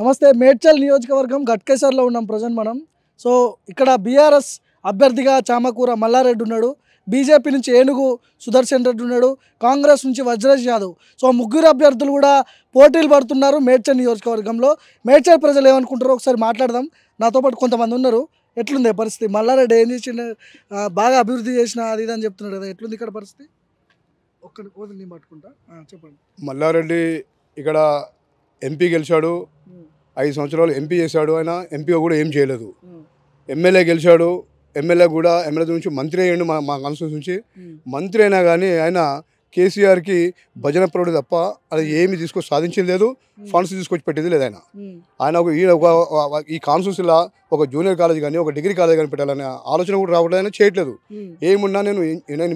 నమస్తే మేడ్చల్ నియోజకవర్గం గట్కేసర్లో ఉన్నాం ప్రజెంట్ మనం సో ఇక్కడ బీఆర్ఎస్ అభ్యర్థిగా చామకూర మల్లారెడ్డి ఉన్నాడు బీజేపీ నుంచి ఏనుగు సుదర్శన్ రెడ్డి ఉన్నాడు కాంగ్రెస్ నుంచి వజ్రేష్ యాదవ్ సో ముగ్గురు అభ్యర్థులు కూడా పోటీలు పడుతున్నారు మేడ్చల్ నియోజకవర్గంలో మేడ్చల్ ప్రజలు ఏమనుకుంటారో ఒకసారి మాట్లాడదాం నాతో పాటు కొంతమంది ఉన్నారు ఎట్లుంది పరిస్థితి మల్లారెడ్డి ఏం చేసి బాగా అభివృద్ధి చేసిన అది ఇది అని చెప్తున్నాడు కదా ఎట్లుంది ఇక్కడ పరిస్థితి ఒక్కడి నేను పట్టుకుంటా చెప్పండి మల్లారెడ్డి ఇక్కడ ఎంపీ గెలిచాడు ఐదు సంవత్సరాలు ఎంపీ చేశాడు ఆయన ఎంపీగా కూడా ఏం చేయలేదు ఎమ్మెల్యే గెలిచాడు ఎమ్మెల్యే కూడా ఎమ్మెల్యే నుంచి మంత్రి అయ్యాడు మా మా కాన్స్టిట్యూన్స్ నుంచి మంత్రి అయినా కానీ ఆయన కేసీఆర్కి భజన పరుడు తప్ప అది ఏమి తీసుకొచ్చి సాధించింది లేదు ఫండ్స్ తీసుకొచ్చి పెట్టేది లేదు ఆయన ఆయన ఒక ఈ ఒక ఈ కాన్స్టిట్యూన్సీలా ఒక జూనియర్ కాలేజ్ కానీ ఒక డిగ్రీ కాలేజ్ కానీ పెట్టాలనే ఆలోచన కూడా రావడం ఆయన చేయట్లేదు ఏమున్నా నేను నేను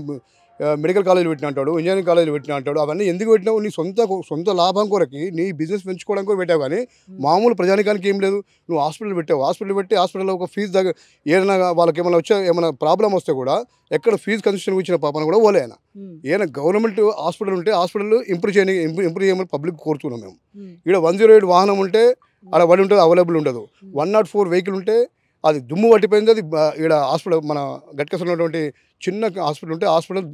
మెడికల్ కాలేజ్ పెట్టిన అంటాడు ఇంజనీరింగ్ కాలేజీలు పెట్టిన అంటాడు అవన్నీ ఎందుకు పెట్టినావు నీ సొంత సొంత లాభం కొరకి నీ బిజినెస్ పెంచుకోవడానికి పెట్టావు కానీ మామూలు ప్రజానికానికి ఏం లేదు నువ్వు హాస్పిటల్ పెట్టావు హాస్పిటల్ పెట్టి హాస్పిటల్లో ఒక ఫీజు దగ్గర ఏదైనా వాళ్ళకి ఏమైనా వచ్చే ఏమైనా ప్రాబ్లం వస్తే కూడా ఎక్కడ ఫీజు కన్సెషన్ వచ్చిన పాపన కూడా పోలే ఆయన ఏదైనా గవర్నమెంట్ హాస్పిటల్ ఉంటే హాస్పిటల్ ఇంప్రూవ్ చేయని ఇంప్రూవ్ చేయమని పబ్లిక్ కోరుతున్నాం మేము ఇక్కడ వన్ జీరో ఎయిట్ వాహనం ఉంటే అక్కడ వడి ఉంటుంది అవైలబుల్ ఉండదు వన్ నాట్ ఫోర్ వెహికల్ ఉంటే అది దుమ్ము పట్టిపోయింది అది ఇక్కడ హాస్పిటల్ మన గట్కస్ ఉన్నటువంటి చిన్న హాస్పిటల్ ఉంటే హాస్పిటల్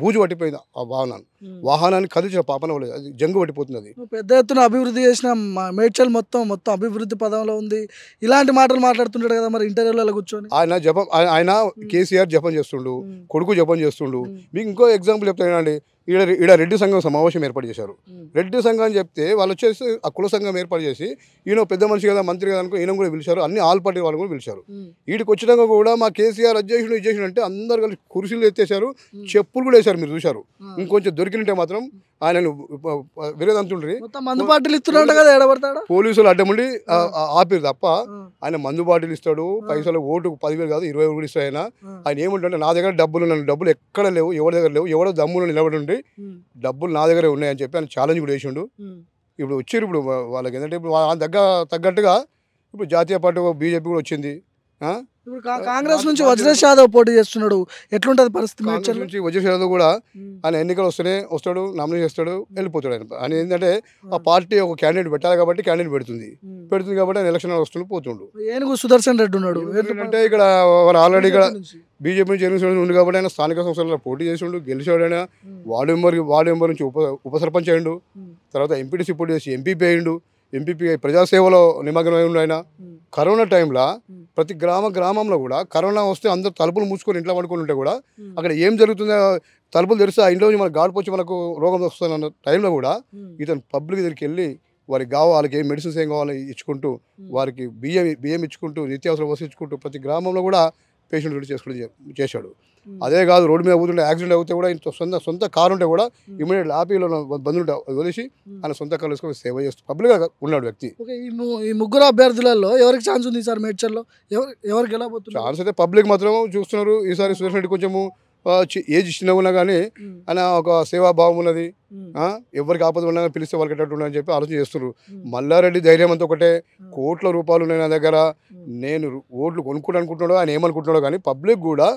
బూజు పట్టిపోయింది ఆ వాహనాన్ని వాహనాన్ని కదిలిచిన పాపన అది జంగు పట్టిపోతుంది అది పెద్ద ఎత్తున అభివృద్ధి చేసిన మేడ్చల్ మొత్తం మొత్తం అభివృద్ధి పదంలో ఉంది ఇలాంటి మాటలు మాట్లాడుతుంటాడు కదా మరి ఇంటర్వ్యూలలో కూర్చొని ఆయన జపం ఆయన కేసీఆర్ జపం చేస్తుండు కొడుకు జపం చేస్తుండు మీకు ఇంకో ఎగ్జాంపుల్ చెప్తానండి ఈడ ఈడ రెడ్డి సంఘం సమావేశం ఏర్పాటు చేశారు రెడ్డి సంఘం అని చెప్తే వాళ్ళు వచ్చేసి ఆ కుల సంఘం ఏర్పాటు చేసి ఈయన పెద్ద మనిషి కదా మంత్రి కదా అనుకో ఈయన కూడా పిలిచారు అన్ని ఆల్ పార్టీ వాళ్ళు కూడా పిలిచారు వీడికి వచ్చినాక కూడా మా కేసీఆర్ అధ్యక్షుడు ఇచ్చేసిన అంటే అందరు కలిసి కుర్చీలు ఎత్తేసారు చెప్పులు కూడా వేశారు మీరు చూశారు ఇంకొంచెం దొరికినట్టే మాత్రం ఆయన వేరేది మందుబాటులు ఇస్తున్నాడు కదా పోలీసులు అడ్డముండి ఆపిరు తప్ప ఆయన మందు బాటిల్ ఇస్తాడు పైసలు ఓటు పదివేలు కాదు ఇరవై కూడా ఇస్తాయి ఆయన ఆయన నా దగ్గర డబ్బులు ఉన్నాయి డబ్బులు ఎక్కడ లేవు ఎవరి దగ్గర లేవు ఎవడో దమ్ములు నిలబడి డబ్బులు నా దగ్గరే ఉన్నాయని చెప్పి ఆయన ఛాలెంజ్ కూడా వేసిండు ఇప్పుడు వచ్చారు ఇప్పుడు వాళ్ళకి ఏంటంటే ఇప్పుడు వాళ్ళ దగ్గర తగ్గట్టుగా ఇప్పుడు జాతీయ పార్టీ బీజేపీ కూడా వచ్చింది ఇప్పుడు కాంగ్రెస్ నుంచి వజ్రేష్ యాదవ్ పోటీ చేస్తున్నాడు ఎట్లుంటది పరిస్థితి నుంచి వజ్రేష్ యాదవ్ కూడా ఆయన ఎన్నికలు వస్తేనే వస్తాడు నామినేషన్ చేస్తాడు వెళ్ళిపోతాడు ఆయన ఆయన ఏంటంటే ఆ పార్టీ ఒక క్యాండిడేట్ పెట్టాలి కాబట్టి క్యాండిడేట్ పెడుతుంది పెడుతుంది కాబట్టి ఆయన ఎలక్షన్ వస్తుండు పోతుండు ఏనుగు సుదర్శన్ రెడ్డి ఉన్నాడు అంటే ఇక్కడ ఆల్రెడీ ఇక్కడ బీజేపీ నుంచి ఎన్నికల ఉంది కాబట్టి ఆయన స్థానిక సంస్థలలో పోటీ చేసిండు గెలిచాడు ఆయన వార్డు మెంబర్ వార్డు మెంబర్ నుంచి ఉప ఉప సర్పంచ్ అయ్యిండు తర్వాత ఎంపీటీసీ పోటీ చేసి ఎంపీపీ అయ్యిండు ఎంపీపీ ప్రజాసేవలో నిమగ్నమై ఉన్నాయన కరోనా టైంలో ప్రతి గ్రామ గ్రామంలో కూడా కరోనా వస్తే అందరూ తలుపులు మూసుకొని ఇంట్లో పడుకొని ఉంటే కూడా అక్కడ ఏం జరుగుతుందో తలుపులు తెరిస్తే ఆ ఇంట్లో మన గాడిపోచ్చి మనకు రోగం వస్తుందన్న టైంలో కూడా ఇతను పబ్లిక్ దగ్గరికి వెళ్ళి వారికి కావాలి వాళ్ళకి ఏం మెడిసిన్స్ ఏం కావాలి ఇచ్చుకుంటూ వారికి బియ్యం బియ్యం ఇచ్చుకుంటూ నిత్యావసర వసతి ఇచ్చుకుంటూ ప్రతి గ్రామంలో కూడా పేషెంట్ కూడా చేశాడు అదే కాదు రోడ్డు మీద పోతుంటే యాక్సిడెంట్ అయితే కూడా ఆయన సొంత సొంత కారు ఉంటే కూడా ఇమీడియట్ ఆపీలో బంధువులు వదిలేసి ఆయన సొంత కారు వేసుకొని సేవ చేస్తూ పబ్లిక్గా ఉన్నాడు వ్యక్తి ఈ ముగ్గురు అభ్యర్థులలో ఎవరికి ఛాన్స్ ఉంది సార్ మేడ్చర్లో ఎవరు ఎవరికి ఎలా పోతుంది ఛాన్స్ అయితే పబ్లిక్ మాత్రం చూస్తున్నారు ఈసారి సురేష్ రెడ్డి కొంచెము ఏజ్ చిన్న ఉన్నా కానీ ఆయన ఒక సేవాభావం ఉన్నది ఎవరికి ఆపద ఉన్నా పిలిస్తే వాళ్ళకి ఎట్టు అని చెప్పి ఆలోచన చేస్తున్నారు మల్లారెడ్డి ధైర్యం అంతా ఒకటే కోట్ల రూపాయలు ఉన్నాయి నా దగ్గర నేను ఓట్లు కొనుక్కుంటా అనుకుంటున్నాడు ఆయన ఏమనుకుంటున్నాడో కానీ పబ్లిక్ కూడా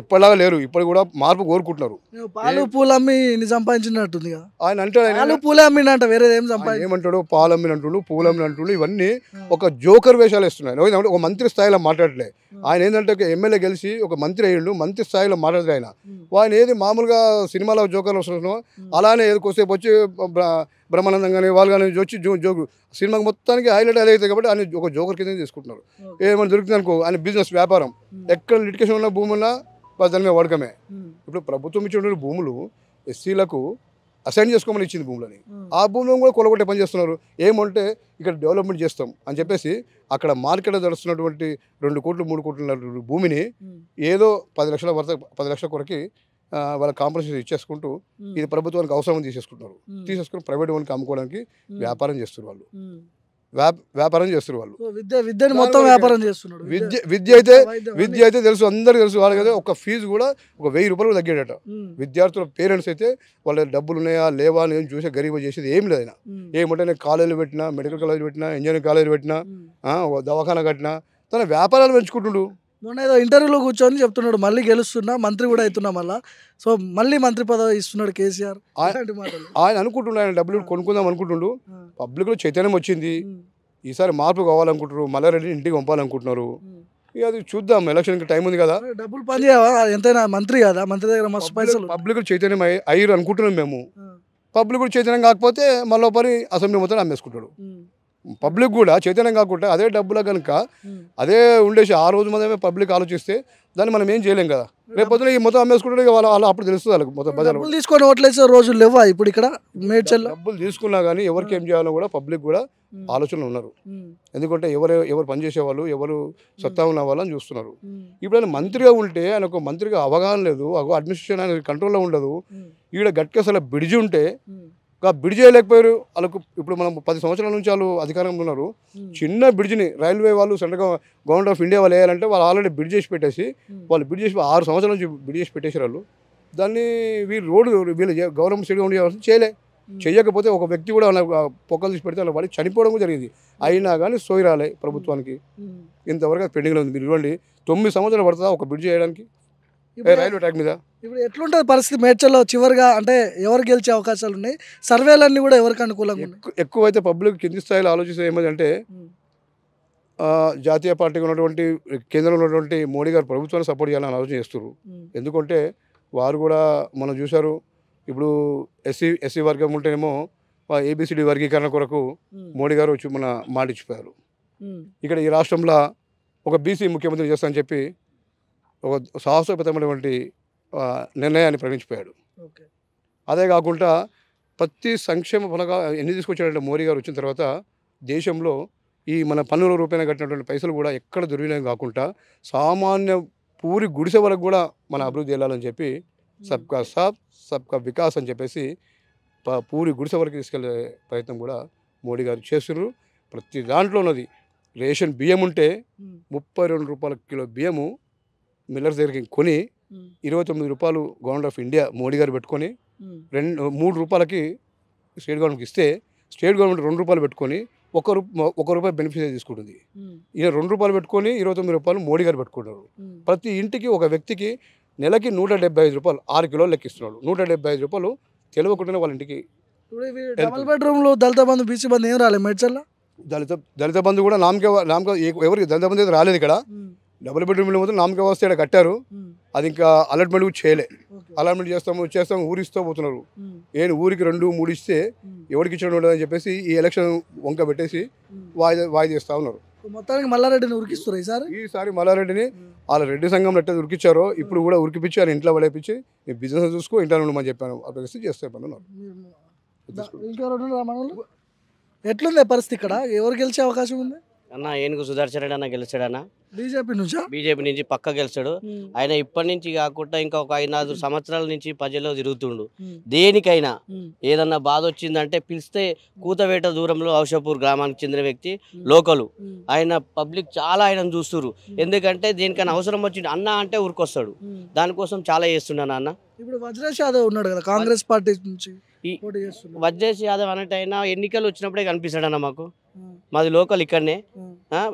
ఎప్పటిలాగా లేరు ఇప్పుడు కూడా మార్పు కోరుకుంటున్నారు పాలు పూలు అమ్మి సంపాదించినట్టుంది ఆయన అంటాడు పూలే అమ్మినంట వేరే ఏం సంపాదించి ఏమంటాడు పాలు అమ్మిన అంటుండు పూలు అమ్మిన అంటుండు ఇవన్నీ ఒక జోకర్ వేషాలు ఇస్తున్నాయి ఒక మంత్రి స్థాయిలో మాట్లాడలే ఆయన ఏంటంటే ఒక ఎమ్మెల్యే గెలిచి ఒక మంత్రి అయ్యిండు మంత్రి స్థాయిలో మాట్లాడలేదు ఆయన ఆయన ఏది మామూలుగా సినిమాలో జోకర్లు వస్తున్నాం అలానే ఏది కొసేపు వచ్చి బ్రహ్మానందం కానీ వాళ్ళు కానీ వచ్చి జో జోకు సినిమాకి మొత్తానికి హైలైట్ అవుతాయి కాబట్టి ఆయన ఒక జోకర్ కింద తీసుకుంటున్నారు ఏమైనా దొరికింది అనుకో ఆయన బిజినెస్ వ్యాపారం ఎక్కడ లిటికేషన్ ఉన్న భూమి ఉన్నా ప్లస్ దాని మీద వర్గమే ఇప్పుడు ప్రభుత్వం ఇచ్చిన భూములు ఎస్సీలకు అసైన్ చేసుకోమని ఇచ్చింది భూములని ఆ భూములను కూడా కొలగొట్టే పని చేస్తున్నారు ఏమంటే ఇక్కడ డెవలప్మెంట్ చేస్తాం అని చెప్పేసి అక్కడ మార్కెట్ నడుస్తున్నటువంటి రెండు కోట్లు మూడు కోట్ల భూమిని ఏదో పది లక్షల వరద పది లక్షల కొరకి వాళ్ళ కాంపెన్సేషన్ ఇచ్చేసుకుంటూ ఇది ప్రభుత్వానికి అవసరం తీసేసుకుంటున్నారు తీసేసుకుని ప్రైవేట్ వాళ్ళకి అమ్ముకోవడానికి వ్యాపారం చేస్తున్నారు వాళ్ళు వ్యాపారం చేస్తారు వాళ్ళు విద్య విద్యను మొత్తం వ్యాపారం చేస్తున్నారు విద్య విద్య అయితే విద్య అయితే తెలుసు అందరికి తెలుసు వాళ్ళకి అయితే ఒక ఫీజు కూడా ఒక వెయ్యి రూపాయలు తగ్గేటట విద్యార్థుల పేరెంట్స్ అయితే వాళ్ళ డబ్బులు ఉన్నాయా లేవా అని చూసి గరీబ చేసేది ఏం లేదు ఏమంటే కాలేజీలు పెట్టినా మెడికల్ కాలేజ్ పెట్టినా ఇంజనీరింగ్ కాలేజ్ పెట్టినా దవాఖానా కట్టినా తన వ్యాపారాలు పెంచుకుంటుడు మొన్న ఏదో ఇంటర్వ్యూలో కూర్చొని చెప్తున్నాడు మళ్ళీ గెలుస్తున్నా మంత్రి కూడా అవుతున్నా మళ్ళా సో మళ్ళీ మంత్రి పదవి ఇస్తున్నాడు కేసీఆర్ ఆయన అనుకుంటున్నాడు ఆయన డబ్బులు కొనుక్కుందాం అనుకుంటుండు పబ్లిక్లో చైతన్యం వచ్చింది ఈసారి మార్పు కావాలనుకుంటున్నారు రెడ్డి ఇంటికి పంపాలనుకుంటున్నారు ఇక అది చూద్దాం ఎలక్షన్కి టైం ఉంది కదా డబ్బులు పని చేయవా ఎంతైనా మంత్రి కదా మంత్రి దగ్గర మస్తు పైసలు పబ్లిక్ చైతన్యం అయ్యారు అనుకుంటున్నాం మేము పబ్లిక్ చైతన్యం కాకపోతే మళ్ళీ పని అసెంబ్లీ మొత్తం అమ్మేసుకుంటాడు పబ్లిక్ కూడా చైతన్యం కాకుండా అదే డబ్బులో కనుక అదే ఉండేసి ఆ రోజు మనమే పబ్లిక్ ఆలోచిస్తే దాన్ని మనం ఏం చేయలేం కదా రేపొద్దున ఈ మొత్తం అమ్మేసుకుంటే వాళ్ళు వాళ్ళు అప్పుడు తెలుస్తుంది వాళ్ళకి మొత్తం బజార్ తీసుకొని ఓట్లేసే రోజులు లేవా ఇప్పుడు ఇక్కడ మేడ్చల్ డబ్బులు తీసుకున్నా కానీ ఎవరికి ఏం చేయాలో కూడా పబ్లిక్ కూడా ఆలోచనలు ఉన్నారు ఎందుకంటే ఎవరు ఎవరు పనిచేసే వాళ్ళు ఎవరు సత్తా ఉన్న వాళ్ళని చూస్తున్నారు ఇప్పుడు ఆయన మంత్రిగా ఉంటే ఆయన ఒక మంత్రిగా అవగాహన లేదు అగో అడ్మినిస్ట్రేషన్ ఆయన కంట్రోల్లో ఉండదు ఈడ గట్కి అసలు బిడిజి ఉంటే బ్రిడ్జ్ చేయలేకపోయారు వాళ్ళకు ఇప్పుడు మనం పది సంవత్సరాల నుంచి వాళ్ళు అధికారంలో ఉన్నారు hmm. చిన్న బ్రిడ్జ్ని రైల్వే వాళ్ళు సెంట్రల్ గవర్నమెంట్ ఆఫ్ ఇండియా వాళ్ళు వేయాలంటే వాళ్ళు ఆల్రెడీ బ్రిడ్జ్ చేసి పెట్టేసి hmm. వాళ్ళు బ్రిడ్జ్ చేసి ఆరు సంవత్సరాల నుంచి బ్రిడ్జ్ చేసి పెట్టేసారు వాళ్ళు దాన్ని వీళ్ళు రోడ్డు వీళ్ళు గవర్నమెంట్ స్టేట్ గవర్నమెంట్ చేయలే hmm. చేయకపోతే ఒక వ్యక్తి కూడా పొక్కలు తీసి పెడితే వాళ్ళు పడి చనిపోవడం జరిగింది అయినా కానీ సోయి రాలే ప్రభుత్వానికి ఇంతవరకు పెండింగ్లో ఉంది మీరు ఇవ్వండి తొమ్మిది సంవత్సరాలు పడుతుందా ఒక బ్రిడ్జ్ చేయడానికి రైల్వే ట్రాక్ మీద ఇప్పుడు ఎట్లుంటుంది పరిస్థితి మేడ్చల్లో చివరిగా అంటే ఎవరు గెలిచే అవకాశాలు ఉన్నాయి సర్వేలన్నీ కూడా ఎవరికి అనుకూలంగా ఎక్కువ అయితే పబ్లిక్ కింది స్థాయిలో ఆలోచిస్తే అంటే జాతీయ పార్టీకి ఉన్నటువంటి కేంద్రంలో ఉన్నటువంటి మోడీ గారు ప్రభుత్వాన్ని సపోర్ట్ చేయాలని ఆలోచన చేస్తున్నారు ఎందుకంటే వారు కూడా మనం చూశారు ఇప్పుడు ఎస్సీ ఎస్సీ వర్గం ఉంటేనేమో ఏబిసిడి వర్గీకరణ కొరకు మోడీ గారు వచ్చి మన మాట ఇచ్చిపోయారు ఇక్కడ ఈ రాష్ట్రంలో ఒక బీసీ ముఖ్యమంత్రి చేస్తానని చెప్పి ఒక సాహసోపతమైనటువంటి నిర్ణయాన్ని ప్రకటించిపోయాడు అదే కాకుండా ప్రతి సంక్షేమ పథకా ఎన్ని తీసుకొచ్చాడంటే మోడీ గారు వచ్చిన తర్వాత దేశంలో ఈ మన పన్నుల రూపాయి కట్టినటువంటి పైసలు కూడా ఎక్కడ దుర్వినియోగం కాకుండా సామాన్య పూరి గుడిసె వరకు కూడా మన అభివృద్ధి వెళ్ళాలని చెప్పి సబ్కా సాబ్ సబ్కా వికాస్ అని చెప్పేసి పూరి గుడిసె వరకు తీసుకెళ్లే ప్రయత్నం కూడా మోడీ గారు చేస్తున్నారు ప్రతి దాంట్లో ఉన్నది రేషన్ బియ్యం ఉంటే ముప్పై రెండు రూపాయల కిలో బియ్యము మిల్లర్స్ దగ్గరికి కొని ఇరవై తొమ్మిది రూపాయలు గవర్నమెంట్ ఆఫ్ ఇండియా మోడీ గారు పెట్టుకొని రెండు మూడు రూపాయలకి స్టేట్ గవర్నమెంట్కి ఇస్తే స్టేట్ గవర్నమెంట్ రెండు రూపాయలు పెట్టుకొని ఒక రూప ఒక రూపాయి బెనిఫిట్ తీసుకుంటుంది ఇక రెండు రూపాయలు పెట్టుకొని ఇరవై తొమ్మిది రూపాయలు మోడీ గారు పెట్టుకుంటారు ప్రతి ఇంటికి ఒక వ్యక్తికి నెలకి నూట డెబ్బై ఐదు రూపాయలు ఆరు కిలోలు లెక్కిస్తున్నాడు నూట డెబ్బై ఐదు రూపాయలు తెలియకుండానే వాళ్ళ ఇంటికి డబుల్ బెడ్రూమ్లో దళిత బంధు బీసీ బంధు ఏం రాలేదు మెడ్చల్లో దళిత దళిత బంధు కూడా నామకే నామకే ఎవరికి దళిత బంధు అయితే రాలేదు ఇక్కడ డబుల్ బెడ్రూమ్ మొత్తం నామక వ్యవస్థ ఇక్కడ కట్టారు అది ఇంకా కూడా చేయలే అలాట్మెంట్ చేస్తాము చేస్తాము ఊరిస్తూ పోతున్నారు నేను ఊరికి రెండు మూడు ఇస్తే ఎవరికి ఇచ్చిన ఉండదు అని చెప్పేసి ఈ ఎలక్షన్ వంక పెట్టేసి వాయిదా వాయిదా ఇస్తూ ఉన్నారు మొత్తానికి మల్లారెడ్డిని ఉరికిస్తున్నారు సార్ ఈసారి మల్లారెడ్డిని వాళ్ళ రెడ్డి సంఘం ఎట్లా ఉరికిచ్చారో ఇప్పుడు కూడా ఉరికిపించి ఆయన ఇంట్లో పడేపించి నేను బిజినెస్ చూసుకో ఇంట్లో ఉండమని చెప్పాను అట్లా చేస్తే పనున్నారు ఎట్లుంది పరిస్థితి ఇక్కడ ఎవరు గెలిచే అవకాశం ఉంది అన్న ఏనుగు సుదర్శనడన్నా గెలిచాడనా బీజేపీ నుంచి బీజేపీ నుంచి పక్క గెలిచాడు ఆయన ఇప్పటి నుంచి కాకుండా ఇంకా ఒక ఐదు సంవత్సరాల నుంచి ప్రజల్లో తిరుగుతుండు దేనికైనా ఏదన్నా బాధ వచ్చిందంటే పిలిస్తే కూతవేట దూరంలో ఔషపూర్ గ్రామానికి చెందిన వ్యక్తి లోకలు ఆయన పబ్లిక్ చాలా ఆయన చూస్తున్నారు ఎందుకంటే దేనికైనా అవసరం వచ్చింది అన్న అంటే ఊరికొస్తాడు దానికోసం చాలా చేస్తున్నాను అన్న ఇప్పుడు వజ్రేష్ యాదవ్ ఉన్నాడు కదా కాంగ్రెస్ పార్టీ నుంచి వజ్రేష్ యాదవ్ అన్నట్టు అయినా ఎన్నికలు వచ్చినప్పుడే కనిపిస్తాడన్న మాకు మాది లోకల్ ఇక్కడనే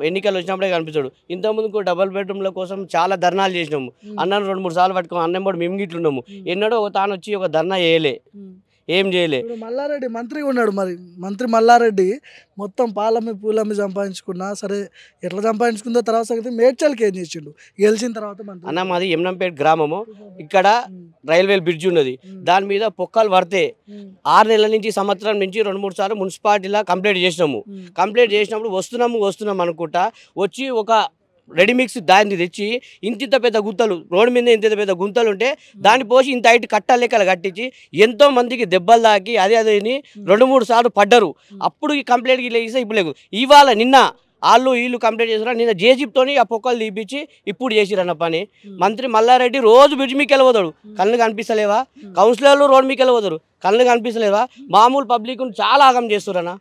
ఎన్నికలు వచ్చినప్పుడే కనిపించాడు ఇంతకుముందు డబుల్ డబల్ బెడ్రూమ్ల కోసం చాలా ధర్నాలు చేసినాము అన్నను రెండు మూడు సార్లు పట్టుకున్నాం అన్నం కూడా మేము గిట్లున్నాము ఎన్నడో ఒక తాను వచ్చి ఒక ధర్నా వేయలే ఏం చేయలే మల్లారెడ్డి మంత్రి ఉన్నాడు మరి మంత్రి మల్లారెడ్డి మొత్తం పాలమ్మి పూలమ్మి సంపాదించుకున్నా సరే ఎట్లా సంపాదించుకుందో తర్వాత సంగతి మేడ్చల్కి ఏం చేసిండు గెలిచిన తర్వాత అన్న మాది యమునంపేట గ్రామము ఇక్కడ రైల్వే బ్రిడ్జ్ ఉన్నది దాని మీద పొక్కలు పడితే ఆరు నెలల నుంచి సంవత్సరం నుంచి రెండు మూడు సార్లు మున్సిపాలిటీలా కంప్లీట్ చేసినాము కంప్లీట్ చేసినప్పుడు వస్తున్నాము వస్తున్నాం అనుకుంటా వచ్చి ఒక రెడీమిక్స్ దాన్ని తెచ్చి ఇంత పెద్ద గుంతలు రోడ్డు మీద ఇంత పెద్ద గుంతలు ఉంటే దాన్ని పోసి ఇంత హైట్ కట్టాలి కట్టించి ఎంతో మందికి దెబ్బలు తాకి అదే అదే రెండు మూడు సార్లు పడ్డరు అప్పుడు ఈ కంప్లైంట్ లేస్తే ఇప్పుడు లేదు ఇవాళ నిన్న వాళ్ళు వీళ్ళు కంప్లీట్ చేసిన నిన్న జేజీప్తోని ఆ పొక్కలు తీపిచ్చి ఇప్పుడు చేసిరన్న పని మంత్రి మల్లారెడ్డి రోజు బ్రిడ్జ్ మీకు వెళ్ళబోతాడు కళ్ళు కనిపిస్తలేవా కౌన్సిలర్లు రోడ్ మీకు వెళ్ళబోతారు కళ్ళు కనిపిస్తలేవా మామూలు పబ్లిక్ చాలా ఆగం చేస్తురన్నా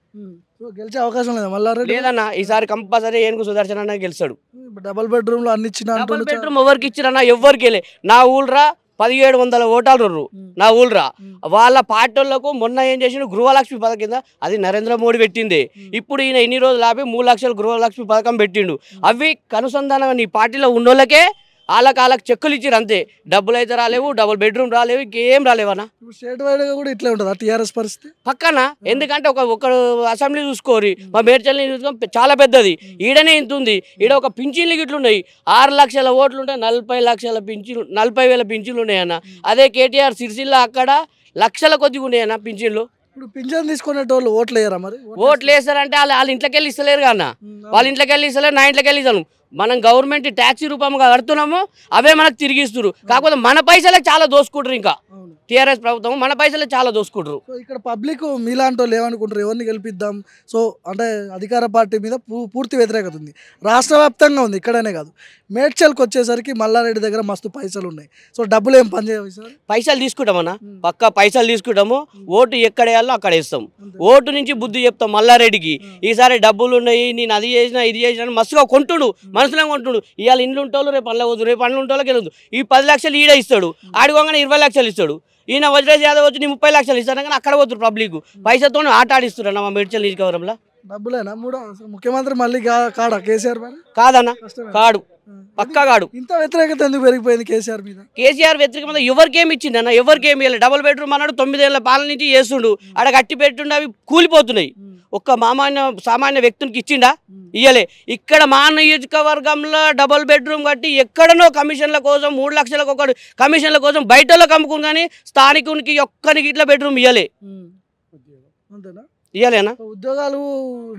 గెలిచే అవకాశం లేదా మల్లారెడ్డి లేదన్న ఈసారి కంపల్సరీ ఏనుగు సుదర్శన్ అన్న గెలుస్తాడు డబుల్ బెడ్రూమ్ లో అన్ని ఇచ్చిన డబుల్ బెడ్రూమ్ ఎవరికి ఇచ్చిరన్నా ఎవరికి నా ఊళ్ళరా పదిహేడు వందల ఓటాలు నా ఊళ్ళరా వాళ్ళ పార్టీలకు మొన్న ఏం చేసిన గృహలక్ష్మి పథకం అది నరేంద్ర మోడీ పెట్టింది ఇప్పుడు ఈయన ఎన్ని రోజులు ఆపి మూడు లక్షలు గృహలక్ష్మి పథకం పెట్టిండు అవి కనుసంధానం నీ పార్టీలో ఉన్నోళ్ళకే వాళ్ళకి వాళ్ళకి చెక్కులు ఇచ్చారు అంతే డబ్బులు అయితే రాలేవు డబుల్ బెడ్రూమ్ రాలేవు ఇంకేం రాలేవన్నా స్టేట్ వైడ్ కూడా ఇట్లా ఉంటుంది టీఆర్ఎస్ పరిస్థితి పక్కన ఎందుకంటే ఒక ఒక అసెంబ్లీ చూసుకోరు మా మేడ్చల్ని చూసుకో చాలా పెద్దది ఈడనే ఇంత ఉంది ఈడ ఒక పింఛన్లు గిట్లున్నాయి ఆరు లక్షల ఓట్లు ఉంటాయి నలభై లక్షల పింఛన్లు నలభై వేల పింఛన్లు ఉన్నాయన్న అదే కేటీఆర్ సిరిసిల్ల అక్కడ లక్షల కొద్దిగా ఉన్నాయన్న పింఛన్లు ఇప్పుడు పింఛన్ తీసుకునేటోళ్ళు ఓట్లు వేయరా మరి ఓట్లు వేస్తారంటే వాళ్ళు వాళ్ళ ఇంట్లోకి వెళ్ళి ఇస్తలేరు కన్నా వాళ్ళ ఇంట్లోకి వెళ్ళి ఇస్తలేరు నా ఇంట్లోకి వెళ్ళి ఇస్తాను మనం గవర్నమెంట్ ట్యాక్సీ రూపంగా కడుతున్నాము అవే మనకు తిరిగిస్తున్నారు కాకపోతే మన పైసలే చాలా దోసుకుంటారు ఇంకా టీఆర్ఎస్ ప్రభుత్వం మన పైసలు చాలా చూసుకుంటారు ఇక్కడ పబ్లిక్ మీలాంటో లేవనుకుంటారు ఎవరిని గెలిపిద్దాం సో అంటే అధికార పార్టీ మీద పూర్తి వ్యతిరేకత ఉంది రాష్ట్ర వ్యాప్తంగా ఉంది ఇక్కడనే కాదు మేడ్చల్కి వచ్చేసరికి మల్లారెడ్డి దగ్గర మస్తు పైసలు ఉన్నాయి సో డబ్బులు ఏం పనిచేయాలి సార్ పైసలు తీసుకుంటామన్నా పక్క పైసలు తీసుకుంటాము ఓటు ఎక్కడ వేయాలో అక్కడ వేస్తాం ఓటు నుంచి బుద్ధి చెప్తాం మల్లారెడ్డికి ఈసారి డబ్బులు ఉన్నాయి నేను అది చేసిన ఇది చేసిన మస్తుగా కొంటుడు మనసులో కొంటుడు ఇవాళ ఇండ్లు ఉంటాళ్ళు రేపు పనులు రేపు పనులు ఉంటాళ్ళు గెలదు ఈ పది లక్షలు ఈడ ఇస్తాడు ఆడుకోగానే ఇరవై లక్షలు ఇస్తాడు ఈయన వజ్రేష్ యాదవ్ వచ్చి నీ ముప్పై లక్షలు ఇస్తాను కానీ అక్కడ పోతున్నారు పబ్లిక్ పైసతో ఆటాడిస్తున్నారు మా మేడ్చల్ నియోజకవర్గంలో డబ్బులేనా మూడో ముఖ్యమంత్రి మళ్ళీ కాడ కేసీఆర్ కాదన్నా కాడు పక్కా కాడు ఇంత వ్యతిరేకత ఎందుకు పెరిగిపోయింది కేసీఆర్ మీద కేసీఆర్ వ్యతిరేకత మీద ఎవరికేమి ఇచ్చింది అన్న ఎవరికేమి ఇవ్వలేదు డబుల్ బెడ్రూమ్ అన్నాడు తొమ్మిదేళ్ల పాలన నుంచి చేస్తుండు అక్కడ కట్టి పెట్టుండే అవి కూలిపోతున్నాయి ఒక్క మామాన్య సామాన్య వ్యక్తునికి ఇచ్చిండా ఇయ్యలే ఇక్కడ మా నియోజకవర్గంలో డబుల్ బెడ్రూమ్ కట్టి ఎక్కడనో కమిషన్ల కోసం మూడు లక్షలకు ఒకటి కమిషన్ల కోసం బయటలో కమ్ముకుని కానీ స్థానికునికి ఒక్కనికి ఇట్లా బెడ్రూమ్ ఇయ్యలే ఇయ్యలేనా ఉద్యోగాలు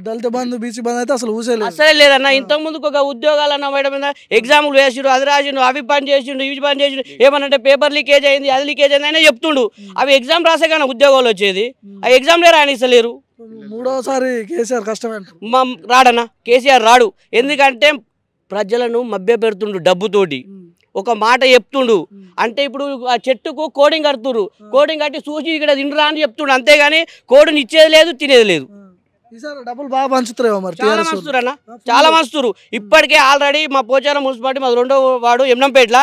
దళిత బంధు బీసీ బంధు అయితే అసలు ఊసే అసలే లేదన్నా ఇంతకు ముందుకు ఒక ఉద్యోగాలు అన్న బయట మీద ఎగ్జామ్లు వేసిండు అది రాసిండు అవి పని చేసిండు ఇవి పని చేసిండు ఏమనంటే పేపర్ లీకేజ్ అయింది అది లీకేజ్ అయింది అయినా చెప్తుండు అవి ఎగ్జామ్ రాసే కానీ ఉద్యోగాలు వచ్చేది ఆ ఎగ్జామ్లే రాయనిస్తలేరు మూడోసారి కేసీఆర్ కష్టమే మా రాడనా కేసీఆర్ రాడు ఎందుకంటే ప్రజలను పెడుతుండు డబ్బుతోటి ఒక మాట చెప్తుండు అంటే ఇప్పుడు ఆ చెట్టుకు కోడింగ్ కడుతుండ్రు కోడింగ్ కట్టి చూసి ఇక్కడ తిండ్రా అని చెప్తుండు అంతేగాని కోడిని ఇచ్చేది లేదు తినేది లేదు చాలా మంచురు ఇప్పటికే ఆల్రెడీ మా పోచారం మున్సిపాలిటీ మా రెండో వాడు ఎమ్నంపేట్ల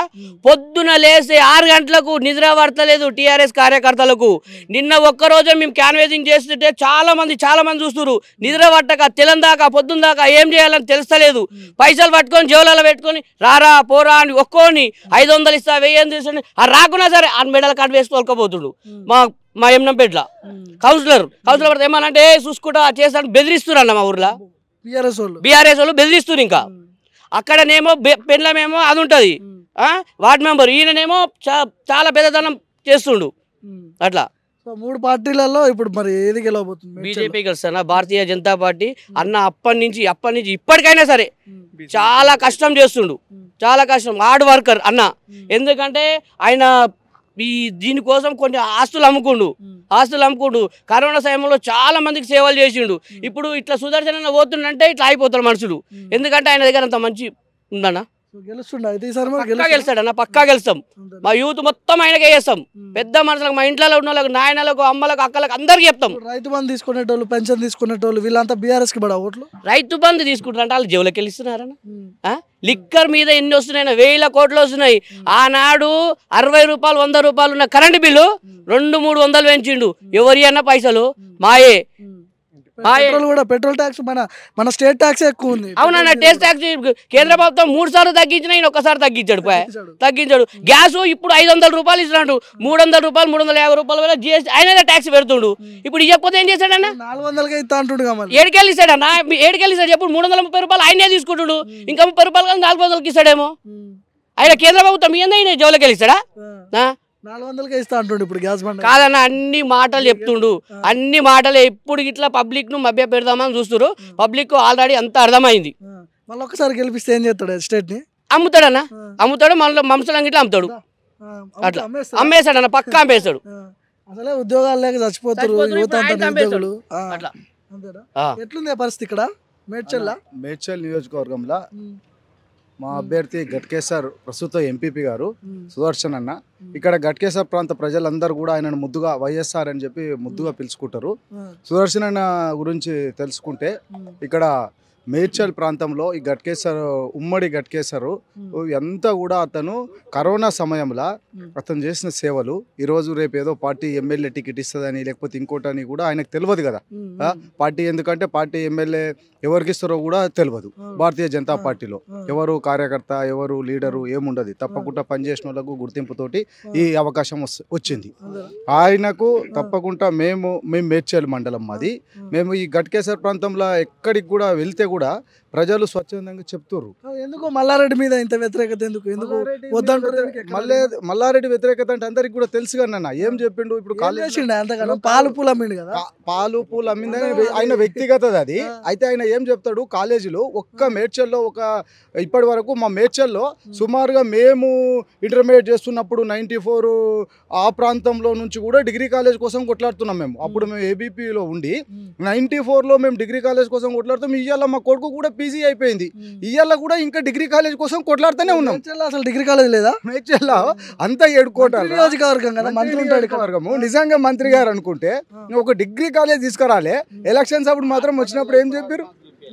పొద్దున లేసి ఆరు గంటలకు నిద్ర పడతలేదు టీఆర్ఎస్ కార్యకర్తలకు నిన్న ఒక్కరోజే మేము క్యాన్వేజింగ్ చేస్తుంటే చాలా మంది చాలా మంది చూస్తున్నారు నిద్ర పట్టక తెలందాక పొద్దున దాకా ఏం చేయాలని తెలుస్తలేదు పైసలు పట్టుకొని జోలలో పెట్టుకొని రారా పోరా అని ఒక్కోని ఐదు వందలు ఇస్తా వెయ్యి ఆ రాకున్నా సరే ఆ మెడలు కట్ వేసుకోకపోతుడు మా మా ఎమ్నంపేట్ల కౌన్సిలర్ కౌన్సిలర్ పడితే ఏమనంటే చూసుకుంటా చేస్తాను అన్న మా ఊర్లో బీఆర్ఎస్ వాళ్ళు బీఆర్ఎస్ వాళ్ళు బెదిరిస్తున్నారు ఇంకా అక్కడనేమో పెండ్లమేమో అది ఉంటుంది వార్డ్ మెంబర్ ఈయననేమో చాలా పెద్దదనం చేస్తుండు అట్లా మూడు పార్టీలలో ఇప్పుడు మరి ఏది గెలవబోతుంది బీజేపీ గెలుస్తాను భారతీయ జనతా పార్టీ అన్న అప్పటి నుంచి అప్పటి నుంచి ఇప్పటికైనా సరే చాలా కష్టం చేస్తుండు చాలా కష్టం హార్డ్ వర్కర్ అన్న ఎందుకంటే ఆయన ఈ దీనికోసం కొన్ని ఆస్తులు అమ్ముకుండు ఆస్తులు అమ్ముకుండు కరోనా సమయంలో చాలా మందికి సేవలు చేసిండు ఇప్పుడు ఇట్లా సుదర్శన పోతుండంటే ఇట్లా అయిపోతారు మనుషులు ఎందుకంటే ఆయన దగ్గర అంత మంచి ఉందన్నా పక్కా గెలుస్తాడు. పక్కా గెలుస్తాం మా యూత్ మొత్తం ఆయనకే చేస్తాం పెద్ద మనుషులకు మా ఇంట్లో ఉన్న వాళ్ళకి నాయనలకు అమ్మలకు అక్కలకు అందరికీ చెప్తాం రైతు బంధు తీసుకునేటోళ్ళు పెన్షన్ తీసుకునేటోళ్ళు వీళ్ళంతా కి పడ ఓట్లు రైతు బంధు తీసుకుంటారంటే వాళ్ళు జేబులకు వెళ్ళిస్తున్నారన్న లిక్కర్ మీద ఎన్ని వస్తున్నాయి వేల కోట్లు వస్తున్నాయి ఆనాడు అరవై రూపాయలు వంద రూపాయలు ఉన్న కరెంటు బిల్లు రెండు మూడు వందలు పెంచిండు ఎవరి అన్న పైసలు మాయే పెట్రోల్ కూడా పెట్రోల్ ట్యాక్స్ మన మన స్టేట్ ట్యాక్స్ ఎక్కువ ఉంది అవునన్న టేస్ట్ ట్యాక్స్ కేంద్ర ప్రభుత్వం మూడు సార్లు తగ్గించిన ఈయన ఒక్కసారి తగ్గించాడు తగ్గించాడు గ్యాస్ ఇప్పుడు ఐదు వందల రూపాయలు ఇస్తున్నాడు మూడు వందల రూపాయలు మూడు వందల యాభై రూపాయల వల్ల జిఎస్టీ ఆయన ట్యాక్స్ పెడుతుండు ఇప్పుడు ఇవ్వకపోతే ఏం చేశాడన్న నాలుగు వందలకి ఇస్తా అంటుడు ఏడుకెళ్ళి ఇస్తాడన్న ఏడుకెళ్ళి ఇస్తాడు ఎప్పుడు మూడు వందల ముప్పై రూపాయలు ఆయనే తీసుకుంటుడు ఇంకా ముప్పై రూపాయలు నాలుగు వందలకి ఇస్తాడేమో ఆయన కేంద్ర ప్రభుత్వం ఏందైనా జోలకెళ్ళిస్తాడా ఇప్పుడు గ్యాస్ బండ కాదన్న అన్ని మాటలు చెప్తుండు అన్ని మాటలు ఎప్పుడు ఇట్లా పబ్లిక్ ను మభ్య పెడదామని చూస్తున్నారు పబ్లిక్ ఆల్రెడీ అంత అర్థమైంది మళ్ళీ ఒక్కసారి గెలిపిస్తే ఏం చేస్తాడు స్టేట్ ని అమ్ముతాడన్న అమ్ముతాడు మనలో మంసలం ఇట్లా అమ్ముతాడు అట్లా అమ్మేశాడు పక్కా అమ్మేశాడు అసలే ఉద్యోగాలు లేక చచ్చిపోతారు ఎట్లుంది పరిస్థితి ఇక్కడ మేడ్చల్ మేడ్చల్ నియోజకవర్గంలో మా అభ్యర్థి గట్కేసర్ ప్రస్తుత ఎంపీపీ గారు సుదర్శన్ అన్న ఇక్కడ గట్కేసర్ ప్రాంత ప్రజలందరూ కూడా ఆయనను ముద్దుగా వైఎస్ఆర్ అని చెప్పి ముద్దుగా పిలుచుకుంటారు సుదర్శన్ అన్న గురించి తెలుసుకుంటే ఇక్కడ మేడ్చల్ ప్రాంతంలో ఈ గట్కేశ్వర ఉమ్మడి గట్కేశ్వరు ఎంత కూడా అతను కరోనా సమయంలో అతను చేసిన సేవలు ఈరోజు రేపు ఏదో పార్టీ ఎమ్మెల్యే టికెట్ ఇస్తుందని లేకపోతే ఇంకోటని కూడా ఆయనకు తెలియదు కదా పార్టీ ఎందుకంటే పార్టీ ఎమ్మెల్యే ఎవరికి ఇస్తారో కూడా తెలియదు భారతీయ జనతా పార్టీలో ఎవరు కార్యకర్త ఎవరు లీడరు ఏముండదు తప్పకుండా పనిచేసిన వాళ్ళకు గుర్తింపుతోటి ఈ అవకాశం వచ్చింది ఆయనకు తప్పకుండా మేము మేము మేడ్చల్ మండలం మాది మేము ఈ గట్కేశ్వర ప్రాంతంలో ఎక్కడికి కూడా వెళ్తే కూడా ప్రజలు స్వచ్ఛందంగా చెప్తున్నారు ఎందుకు మల్లారెడ్డి మీద ఇంత వ్యతిరేకత ఎందుకు ఎందుకు మల్లె మల్లారెడ్డి వ్యతిరేకత అంటే అందరికి కూడా తెలుసు కానీ అన్న ఏం చెప్పిండు ఇప్పుడు పాలు పూలు అమ్మిండు కదా పాలు పూలు అమ్మింది ఆయన వ్యక్తిగతది అది అయితే ఆయన ఏం చెప్తాడు కాలేజీలో ఒక్క మేడ్చల్లో ఒక ఇప్పటి వరకు మా మేడ్చల్లో సుమారుగా మేము ఇంటర్మీడియట్ చేస్తున్నప్పుడు నైన్టీ ఫోర్ ఆ ప్రాంతంలో నుంచి కూడా డిగ్రీ కాలేజ్ కోసం కొట్లాడుతున్నాం మేము అప్పుడు మేము ఏబిపిలో ఉండి నైంటీ ఫోర్లో మేము డిగ్రీ కాలేజ్ కోసం కొట్లాడుతాం ఇవాళ మా కొడుకు కూడా పీజీ అయిపోయింది ఇవాళ కూడా ఇంకా డిగ్రీ కాలేజ్ కోసం కొట్లాడుతూనే ఉన్నాం అసలు డిగ్రీ కాలేజ్ లేదా మేడ్చల్లా అంతా ఏడుకోవటం మంత్రి నిజంగా మంత్రి గారు అనుకుంటే ఒక డిగ్రీ కాలేజ్ తీసుకురాలే ఎలక్షన్స్ అప్పుడు మాత్రం వచ్చినప్పుడు ఏం చెప్పారు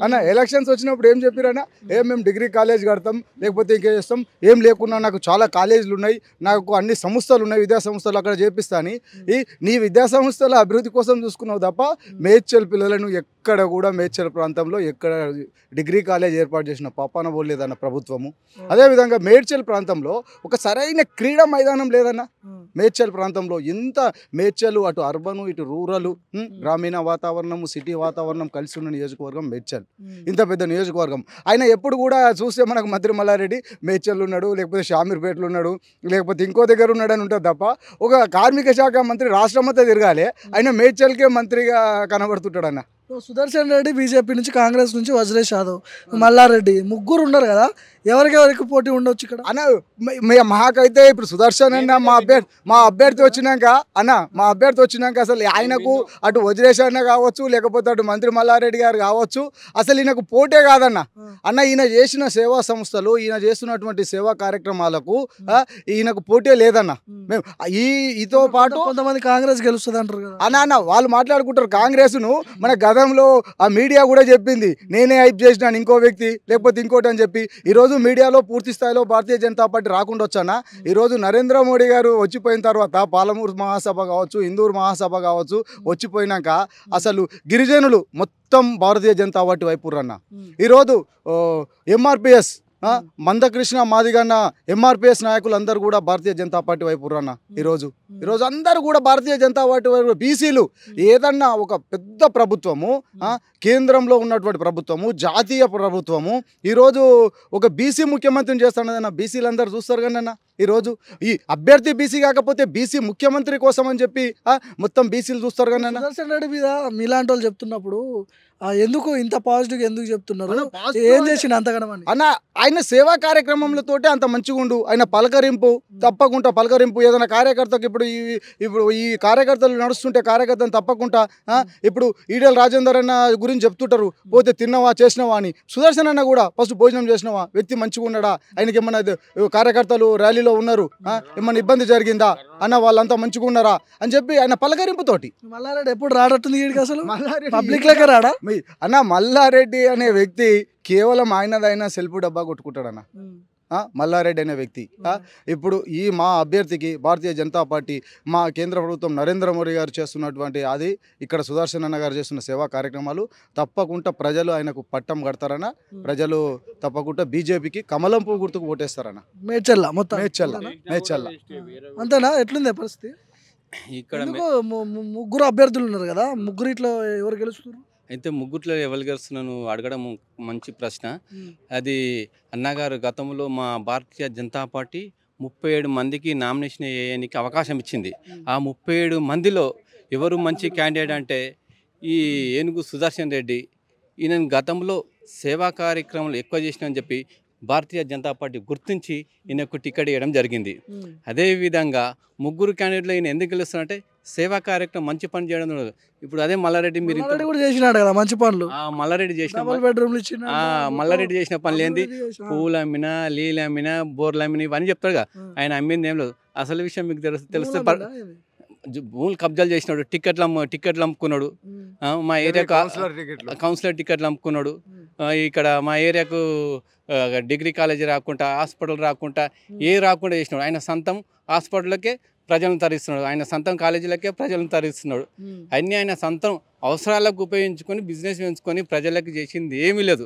అన్న ఎలక్షన్స్ వచ్చినప్పుడు ఏం చెప్పారన్న ఏం మేము డిగ్రీ కాలేజ్ కడతాం లేకపోతే ఇంకేం చేస్తాం ఏం లేకున్నా నాకు చాలా కాలేజీలు ఉన్నాయి నాకు అన్ని సంస్థలు ఉన్నాయి విద్యా సంస్థలు అక్కడ చేపిస్తాను ఈ నీ విద్యా సంస్థల అభివృద్ధి కోసం చూసుకున్నావు తప్ప మేచ్చల్ పిల్లలను ఎక్కడ కూడా మేడ్చల్ ప్రాంతంలో ఎక్కడ డిగ్రీ కాలేజ్ ఏర్పాటు చేసిన పాపాన పోలేదన్న ప్రభుత్వము అదేవిధంగా మేడ్చల్ ప్రాంతంలో ఒక సరైన క్రీడా మైదానం లేదన్న మేడ్చల్ ప్రాంతంలో ఎంత మేడ్చల్ అటు అర్బను ఇటు రూరల్ గ్రామీణ వాతావరణము సిటీ వాతావరణం కలిసి ఉన్న నియోజకవర్గం మేడ్చల్ ఇంత పెద్ద నియోజకవర్గం ఆయన ఎప్పుడు కూడా చూస్తే మనకు మంత్రి మల్లారెడ్డి మేడ్చల్ ఉన్నాడు లేకపోతే షామీర్పేటలు ఉన్నాడు లేకపోతే ఇంకో దగ్గర ఉన్నాడని ఉంటుంది తప్ప ఒక కార్మిక శాఖ మంత్రి రాష్ట్రమంతా తిరగాలి ఆయన మేడ్చల్కే మంత్రిగా కనబడుతుంటాడన్న సుదర్శన్ రెడ్డి బీజేపీ నుంచి కాంగ్రెస్ నుంచి వజ్రేష్ యాదవ్ మల్లారెడ్డి ముగ్గురు ఉన్నారు కదా ఎవరికెవరికి పోటీ ఉండొచ్చు ఇక్కడ అన్న మాకైతే ఇప్పుడు సుదర్శన్ అన్న మా అభ్యర్థి మా అభ్యర్థి వచ్చినాక అన్న మా అభ్యర్థి వచ్చినాక అసలు ఆయనకు అటు వజ్రేష్ అన్న కావచ్చు లేకపోతే అటు మంత్రి మల్లారెడ్డి గారు కావచ్చు అసలు ఈయనకు పోటే కాదన్న అన్న ఈయన చేసిన సేవా సంస్థలు ఈయన చేస్తున్నటువంటి సేవా కార్యక్రమాలకు ఈయనకు పోటీ లేదన్న మేము ఈ ఈతో పాటు కొంతమంది కాంగ్రెస్ గెలుస్తుంది అంటారు అన్న అన్న వాళ్ళు మాట్లాడుకుంటారు కాంగ్రెస్ను మన గద సగంలో ఆ మీడియా కూడా చెప్పింది నేనే హైప్ చేసినాను ఇంకో వ్యక్తి లేకపోతే ఇంకోటి అని చెప్పి ఈరోజు మీడియాలో పూర్తి స్థాయిలో భారతీయ జనతా పార్టీ రాకుండా వచ్చానా ఈరోజు నరేంద్ర మోడీ గారు వచ్చిపోయిన తర్వాత పాలమూరు మహాసభ కావచ్చు ఇందూరు మహాసభ కావచ్చు వచ్చిపోయినాక అసలు గిరిజనులు మొత్తం భారతీయ జనతా పార్టీ వైపు రన్న ఈరోజు ఎంఆర్పిఎస్ మందకృష్ణ మాదిగన్న ఎంఆర్పిఎస్ నాయకులు అందరూ కూడా భారతీయ జనతా పార్టీ వైపు రన్న ఈరోజు ఈరోజు అందరూ కూడా భారతీయ జనతా పార్టీ వైపు బీసీలు ఏదన్నా ఒక పెద్ద ప్రభుత్వము కేంద్రంలో ఉన్నటువంటి ప్రభుత్వము జాతీయ ప్రభుత్వము ఈరోజు ఒక బీసీ ముఖ్యమంత్రిని చేస్తానదన్న బీసీలు అందరూ చూస్తారు కానీ అన్న ఈరోజు ఈ అభ్యర్థి బీసీ కాకపోతే బీసీ ముఖ్యమంత్రి కోసం అని చెప్పి మొత్తం బీసీలు చూస్తారు కానీ సుదర్శన్ రెడ్డి మీద మీలాంటి చెప్తున్నప్పుడు ఎందుకు ఇంత పాజిటివ్ ఎందుకు చెప్తున్నారు ఏం చేసిన అంతగనమని అన్న ఆయన సేవా కార్యక్రమంలో అంత మంచిగా ఉండు ఆయన పలకరింపు తప్పకుండా పలకరింపు ఏదైనా కార్యకర్తకు ఇప్పుడు ఈ ఇప్పుడు ఈ కార్యకర్తలు నడుస్తుంటే కార్యకర్తను తప్పకుండా ఇప్పుడు ఈడల రాజేందర్ అన్న గురించి చెప్తుంటారు పోతే తిన్నావా చేసినావా అని సుదర్శన్ అన్న కూడా ఫస్ట్ భోజనం చేసినావా వ్యక్తి మంచిగా ఉన్నాడా ఆయనకి ఏమన్నా కార్యకర్తలు ర్యాలీలో పరిస్థితిలో ఉన్నారు ఏమన్నా ఇబ్బంది జరిగిందా అన్న వాళ్ళంతా మంచిగా ఉన్నారా అని చెప్పి ఆయన పలకరింపుతోటి మల్లారెడ్డి ఎప్పుడు రాడట్టుంది అసలు పబ్లిక్ లెక్క రాడా అన్న మల్లారెడ్డి అనే వ్యక్తి కేవలం ఆయనదైనా సెల్ఫ్ డబ్బా కొట్టుకుంటాడన్న మల్లారెడ్డి అనే వ్యక్తి hmm. ఇప్పుడు ఈ మా అభ్యర్థికి భారతీయ జనతా పార్టీ మా కేంద్ర ప్రభుత్వం నరేంద్ర మోడీ గారు చేస్తున్నటువంటి అది ఇక్కడ సుదర్శన్ అన్న గారు చేస్తున్న సేవా కార్యక్రమాలు తప్పకుండా ప్రజలు ఆయనకు పట్టం కడతారన్న hmm. ప్రజలు తప్పకుండా బీజేపీకి కమలం పువ్వు గుర్తుకు ఓటేస్తారన్న మొత్తం అంతేనా ఎట్లుంది పరిస్థితి ఇక్కడ ముగ్గురు అభ్యర్థులు ఉన్నారు కదా ముగ్గురు ఇట్లా ఎవరు గెలుస్తున్నారు అయితే ముగ్గుట్లో ఎవరు నన్ను అడగడం మంచి ప్రశ్న అది అన్నగారు గతంలో మా భారతీయ జనతా పార్టీ ముప్పై ఏడు మందికి నామినేషన్ వేయడానికి అవకాశం ఇచ్చింది ఆ ముప్పై ఏడు మందిలో ఎవరు మంచి క్యాండిడేట్ అంటే ఈ ఏనుగు సుదర్శన్ రెడ్డి ఈయన గతంలో సేవా కార్యక్రమాలు ఎక్కువ చేసినని చెప్పి భారతీయ జనతా పార్టీ గుర్తించి ఈయనకు టికెట్ ఇవ్వడం జరిగింది అదేవిధంగా ముగ్గురు క్యాండిడేట్లు ఈయన ఎందుకు గెలుస్తున్నారంటే సేవా కార్యక్రమం మంచి పని చేయడం ఇప్పుడు అదే మల్లారెడ్డి మీరు కూడా మంచి పనులు మల్లారెడ్డి చేసిన బెడ్రూమ్లు మల్లారెడ్డి చేసిన పనులు ఏంది పూలు అమ్మిన లీలు అమ్మిన బోర్లు అమ్మిన ఇవన్నీ చెప్తాడు ఆయన అమ్మింది ఏం లేదు అసలు విషయం మీకు తెలుసు తెలుస్తే భూములు కబ్జాలు చేసినాడు టికెట్లు అమ్మ టికెట్లు అమ్ముకున్నాడు మా ఏరియాకు కౌన్సిలర్ టికెట్లు అమ్ముకున్నాడు ఇక్కడ మా ఏరియాకు డిగ్రీ కాలేజీ రాకుండా హాస్పిటల్ రాకుండా ఏ రాకుండా చేసినాడు ఆయన సొంతం హాస్పిటల్కే ప్రజలను తరిస్తున్నాడు ఆయన సొంతం కాలేజీలకే ప్రజలను తరిస్తున్నాడు అన్నీ ఆయన సొంతం అవసరాలకు ఉపయోగించుకొని బిజినెస్ పెంచుకొని ప్రజలకు చేసింది ఏమీ లేదు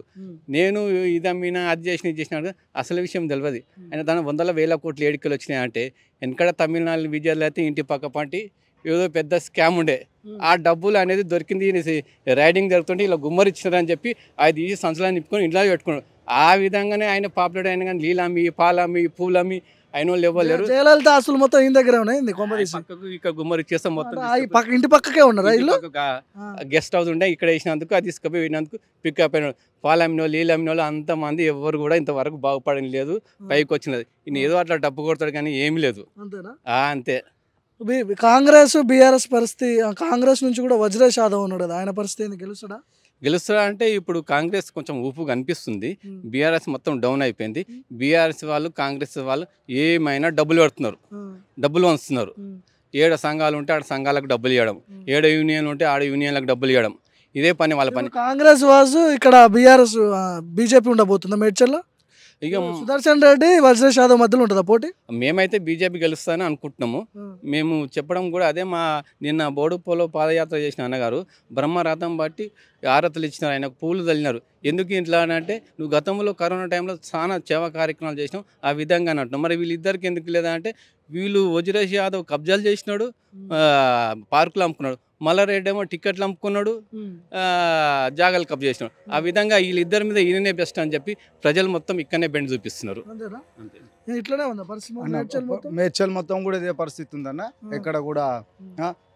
నేను ఇది అమ్మినా అది చేసిన ఇది చేసిన అసలు విషయం తెలియదు ఆయన దాని వందల వేల కోట్లు ఏడికలు వచ్చినాయంటే వెనకడ తమిళనాడు విజయాలు అయితే ఇంటి పక్క పంటి ఏదో పెద్ద స్కామ్ ఉండే ఆ డబ్బులు అనేది దొరికింది రైడింగ్ జరుగుతుంటే ఇలా గుమ్మరిచ్చినారని చెప్పి అది ఈ సంచలాన్ని నిప్పుకొని ఇంట్లో పెట్టుకున్నాడు ఆ విధంగానే ఆయన పాపులర్ అయిన కానీ నీళ్ళమ్మి పాలమ్మి పూలమ్మి అయిన వాళ్ళు ఇవ్వలేరు జయలలిత ఆస్తులు మొత్తం ఈయన దగ్గర ఉన్నాయి కొమ్మరిసి గుమ్మరి చేస్తాం మొత్తం ఇంటి పక్కకే ఉన్నారు ఇల్లు గెస్ట్ హౌస్ ఉండే ఇక్కడ వేసినందుకు అది తీసుకుపోయి పోయినందుకు పికప్ అయిన వాళ్ళు వాళ్ళు వీళ్ళు అమ్మిన మంది ఎవరు కూడా ఇంతవరకు బాగుపడని లేదు పైకి వచ్చినది ఈయన ఏదో అట్లా డబ్బు కొడతాడు కానీ ఏమి లేదు అంతే కాంగ్రెస్ బీఆర్ఎస్ పరిస్థితి కాంగ్రెస్ నుంచి కూడా వజ్రేష్ యాదవ్ ఉన్నాడు ఆయన పరిస్థితి గెలుస్తాడా గెలుస్తా అంటే ఇప్పుడు కాంగ్రెస్ కొంచెం ఊపు కనిపిస్తుంది బీఆర్ఎస్ మొత్తం డౌన్ అయిపోయింది బీఆర్ఎస్ వాళ్ళు కాంగ్రెస్ వాళ్ళు ఏమైనా డబ్బులు పెడుతున్నారు డబ్బులు వస్తున్నారు ఏడ సంఘాలు ఉంటే ఆడ సంఘాలకు డబ్బులు ఇవ్వడం ఏడ యూనియన్లు ఉంటే ఆడ యూనియన్లకు డబ్బులు ఇవ్వడం ఇదే పని వాళ్ళ పని కాంగ్రెస్ వాసు ఇక్కడ బీఆర్ఎస్ బీజేపీ ఉండబోతుందా మేడ్చల్లో ఇక సుదర్శన్ రెడ్డి వర్షేష్ యాదవ్ మధ్యలో ఉంటుందా పోటీ మేమైతే బీజేపీ గెలుస్తానని అనుకుంటున్నాము మేము చెప్పడం కూడా అదే మా నిన్న బోడుపోలో పాదయాత్ర చేసిన అన్నగారు బ్రహ్మరథం బట్టి ఆరతలు ఇచ్చినారు ఆయన పూలు తల్లినారు ఎందుకు ఇట్లా అంటే నువ్వు గతంలో కరోనా టైంలో చాలా సేవా కార్యక్రమాలు చేసినావు ఆ విధంగా అన్నట్టు మరి వీళ్ళిద్దరికి ఎందుకు లేదంటే వీళ్ళు వజ్రేష్ యాదవ్ కబ్జాలు చేసినాడు పార్కులు అమ్ముకున్నాడు మల్లారెడ్డి ఏమో టికెట్లు అమ్ముకున్నాడు జాగాలు కబ్జా చేసినాడు ఆ విధంగా వీళ్ళిద్దరి మీద ఈయననే బెస్ట్ అని చెప్పి ప్రజలు మొత్తం ఇక్కడనే బెండ్ చూపిస్తున్నారు మేడ్చల్ మొత్తం కూడా ఇదే పరిస్థితి ఉందన్న ఎక్కడ కూడా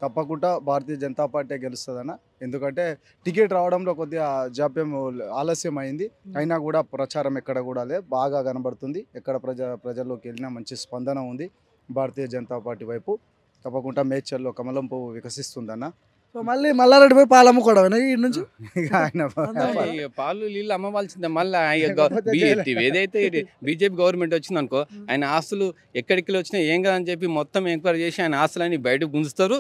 తప్పకుండా భారతీయ జనతా పార్టీ గెలుస్తుందన్న ఎందుకంటే టికెట్ రావడంలో కొద్దిగా జాప్యం ఆలస్యం అయింది అయినా కూడా ప్రచారం ఎక్కడ కూడా లేదు బాగా కనబడుతుంది ఎక్కడ ప్రజ ప్రజల్లోకి వెళ్ళినా మంచి స్పందన ఉంది భారతీయ జనతా పార్టీ వైపు తప్పకుండా మేచర్లో కమలం పువ్వు వికసిస్తుందన్న మళ్ళీ మల్లారెడ్డి పోయి పాలు అమ్ముకోవడం నుంచి ఆయన పాలు నీళ్ళు అమ్మవాల్సిందే మళ్ళీ ఏదైతే బీజేపీ గవర్నమెంట్ వచ్చిందనుకో ఆయన ఆస్తులు ఎక్కడికి వచ్చినా ఏం కాదని చెప్పి మొత్తం ఎంక్వైరీ చేసి ఆయన ఆస్తులన్నీ బయటకు గుంజుతారు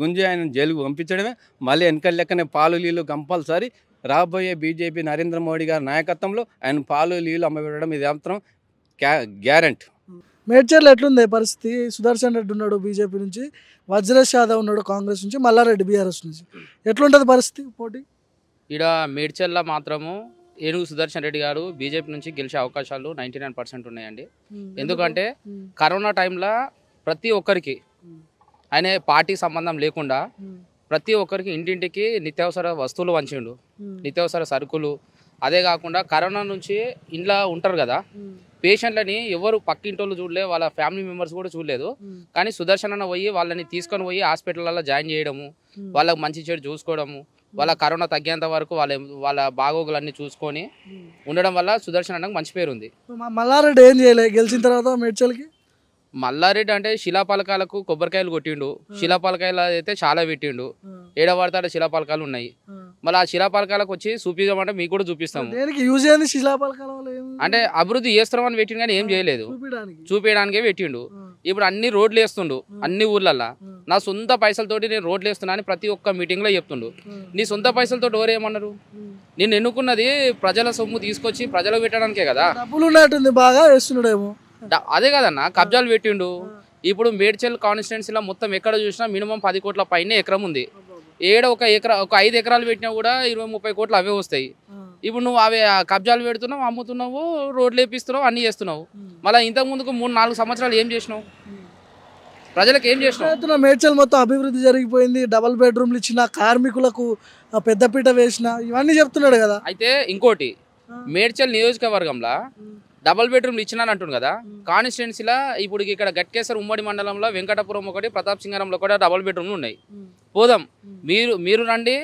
గుంజి ఆయన జైలుకు పంపించడమే మళ్ళీ వెనకాల లెక్కనే పాలు నీళ్ళు కంపల్సరీ రాబోయే బీజేపీ నరేంద్ర మోడీ గారి నాయకత్వంలో ఆయన పాలు నీళ్ళు అమ్మబెట్టడం ఇది మాత్రం గ్యారంటీ మేడ్చర్లో ఎట్లుంది పరిస్థితి సుదర్శన్ రెడ్డి ఉన్నాడు బీజేపీ నుంచి వజ్రేష్ యాదవ్ ఉన్నాడు కాంగ్రెస్ నుంచి మల్లారెడ్డి బీఆర్ఎస్ నుంచి ఎట్లుంటుంది పరిస్థితి పోటీ ఇక్కడ మేడ్చర్లో మాత్రము ఏనుగు సుదర్శన్ రెడ్డి గారు బీజేపీ నుంచి గెలిచే అవకాశాలు నైంటీ నైన్ పర్సెంట్ ఉన్నాయండి hmm. ఎందుకంటే hmm. కరోనా టైంలో ప్రతి ఒక్కరికి hmm. ఆయన పార్టీ సంబంధం లేకుండా ప్రతి ఒక్కరికి ఇంటింటికి నిత్యావసర వస్తువులు వంచిండు నిత్యావసర సరుకులు అదే కాకుండా కరోనా నుంచి ఇంట్లో ఉంటారు కదా పేషెంట్లని ఎవరు పక్కింటోళ్ళు చూడలే వాళ్ళ ఫ్యామిలీ మెంబర్స్ కూడా చూడలేదు కానీ సుదర్శన అన్న పోయి వాళ్ళని తీసుకొని పోయి హాస్పిటల్లో జాయిన్ చేయడము వాళ్ళకి మంచి చెడు చూసుకోవడము వాళ్ళ కరోనా తగ్గేంత వరకు వాళ్ళ వాళ్ళ బాగోగులన్నీ చూసుకొని ఉండడం వల్ల సుదర్శన మంచి పేరు ఉంది మల్లారెడ్డి ఏం చేయలేదు గెలిచిన తర్వాత మెడ్చల్కి మల్లారెడ్డి అంటే శిలాపలకాలకు కొబ్బరికాయలు కొట్టిండు శిలాపలకాయలు అయితే చాలా పెట్టిండు వాడతాడ శిలాపలకాలు ఉన్నాయి మళ్ళీ ఆ శిలాపలకాలకు వచ్చి చూపిద్దామంటే మీకు కూడా చూపిస్తాము అంటే అభివృద్ధి చేస్తామని పెట్టిండు కానీ ఏం చేయలేదు చూపించడానికే పెట్టిండు ఇప్పుడు అన్ని రోడ్లు వేస్తుండు అన్ని ఊర్లల్లో నా సొంత పైసలతోటి నేను రోడ్లు వేస్తున్నా అని ప్రతి ఒక్క మీటింగ్లో చెప్తుండు నీ సొంత పైసలతో డోర్ ఏమన్నారు నేను ఎన్నుకున్నది ప్రజల సొమ్ము తీసుకొచ్చి ప్రజలు పెట్టడానికే కదా బాగా వేస్తున్నాడేమో అదే కదన్నా కబ్జాలు పెట్టిండు ఇప్పుడు మేడ్చల్ కాన్స్టిట్యున్సీలో మొత్తం ఎక్కడ చూసినా మినిమం పది కోట్ల పైన ఎకరం ఉంది ఏడ ఒక ఎకరా ఒక ఐదు ఎకరాలు పెట్టినా కూడా ఇరవై ముప్పై కోట్లు అవే వస్తాయి ఇప్పుడు నువ్వు అవి కబ్జాలు పెడుతున్నావు అమ్ముతున్నావు రోడ్లు వేపిస్తున్నావు అన్నీ చేస్తున్నావు మళ్ళీ ఇంతకు ముందుకు మూడు నాలుగు సంవత్సరాలు ఏం చేసినావు ప్రజలకు ఏం చేసిన మేడ్చల్ మొత్తం అభివృద్ధి జరిగిపోయింది డబల్ బెడ్రూమ్లు ఇచ్చిన కార్మికులకు పెద్దపీట వేసిన ఇవన్నీ చెప్తున్నాడు కదా అయితే ఇంకోటి మేడ్చల్ నియోజకవర్గంలో డబల్ బెడ్రూమ్లు ఇచ్చినాను అంటుంది కదా కాన్స్టిట్యున్సీలో ఇప్పుడు ఇక్కడ గట్కేశ్వర ఉమ్మడి మండలంలో వెంకటపురం ఒకటి ప్రతాప్ సింగారంలో కూడా డబల్ బెడ్రూమ్లు ఉన్నాయి పోదాం మీరు మీరు రండి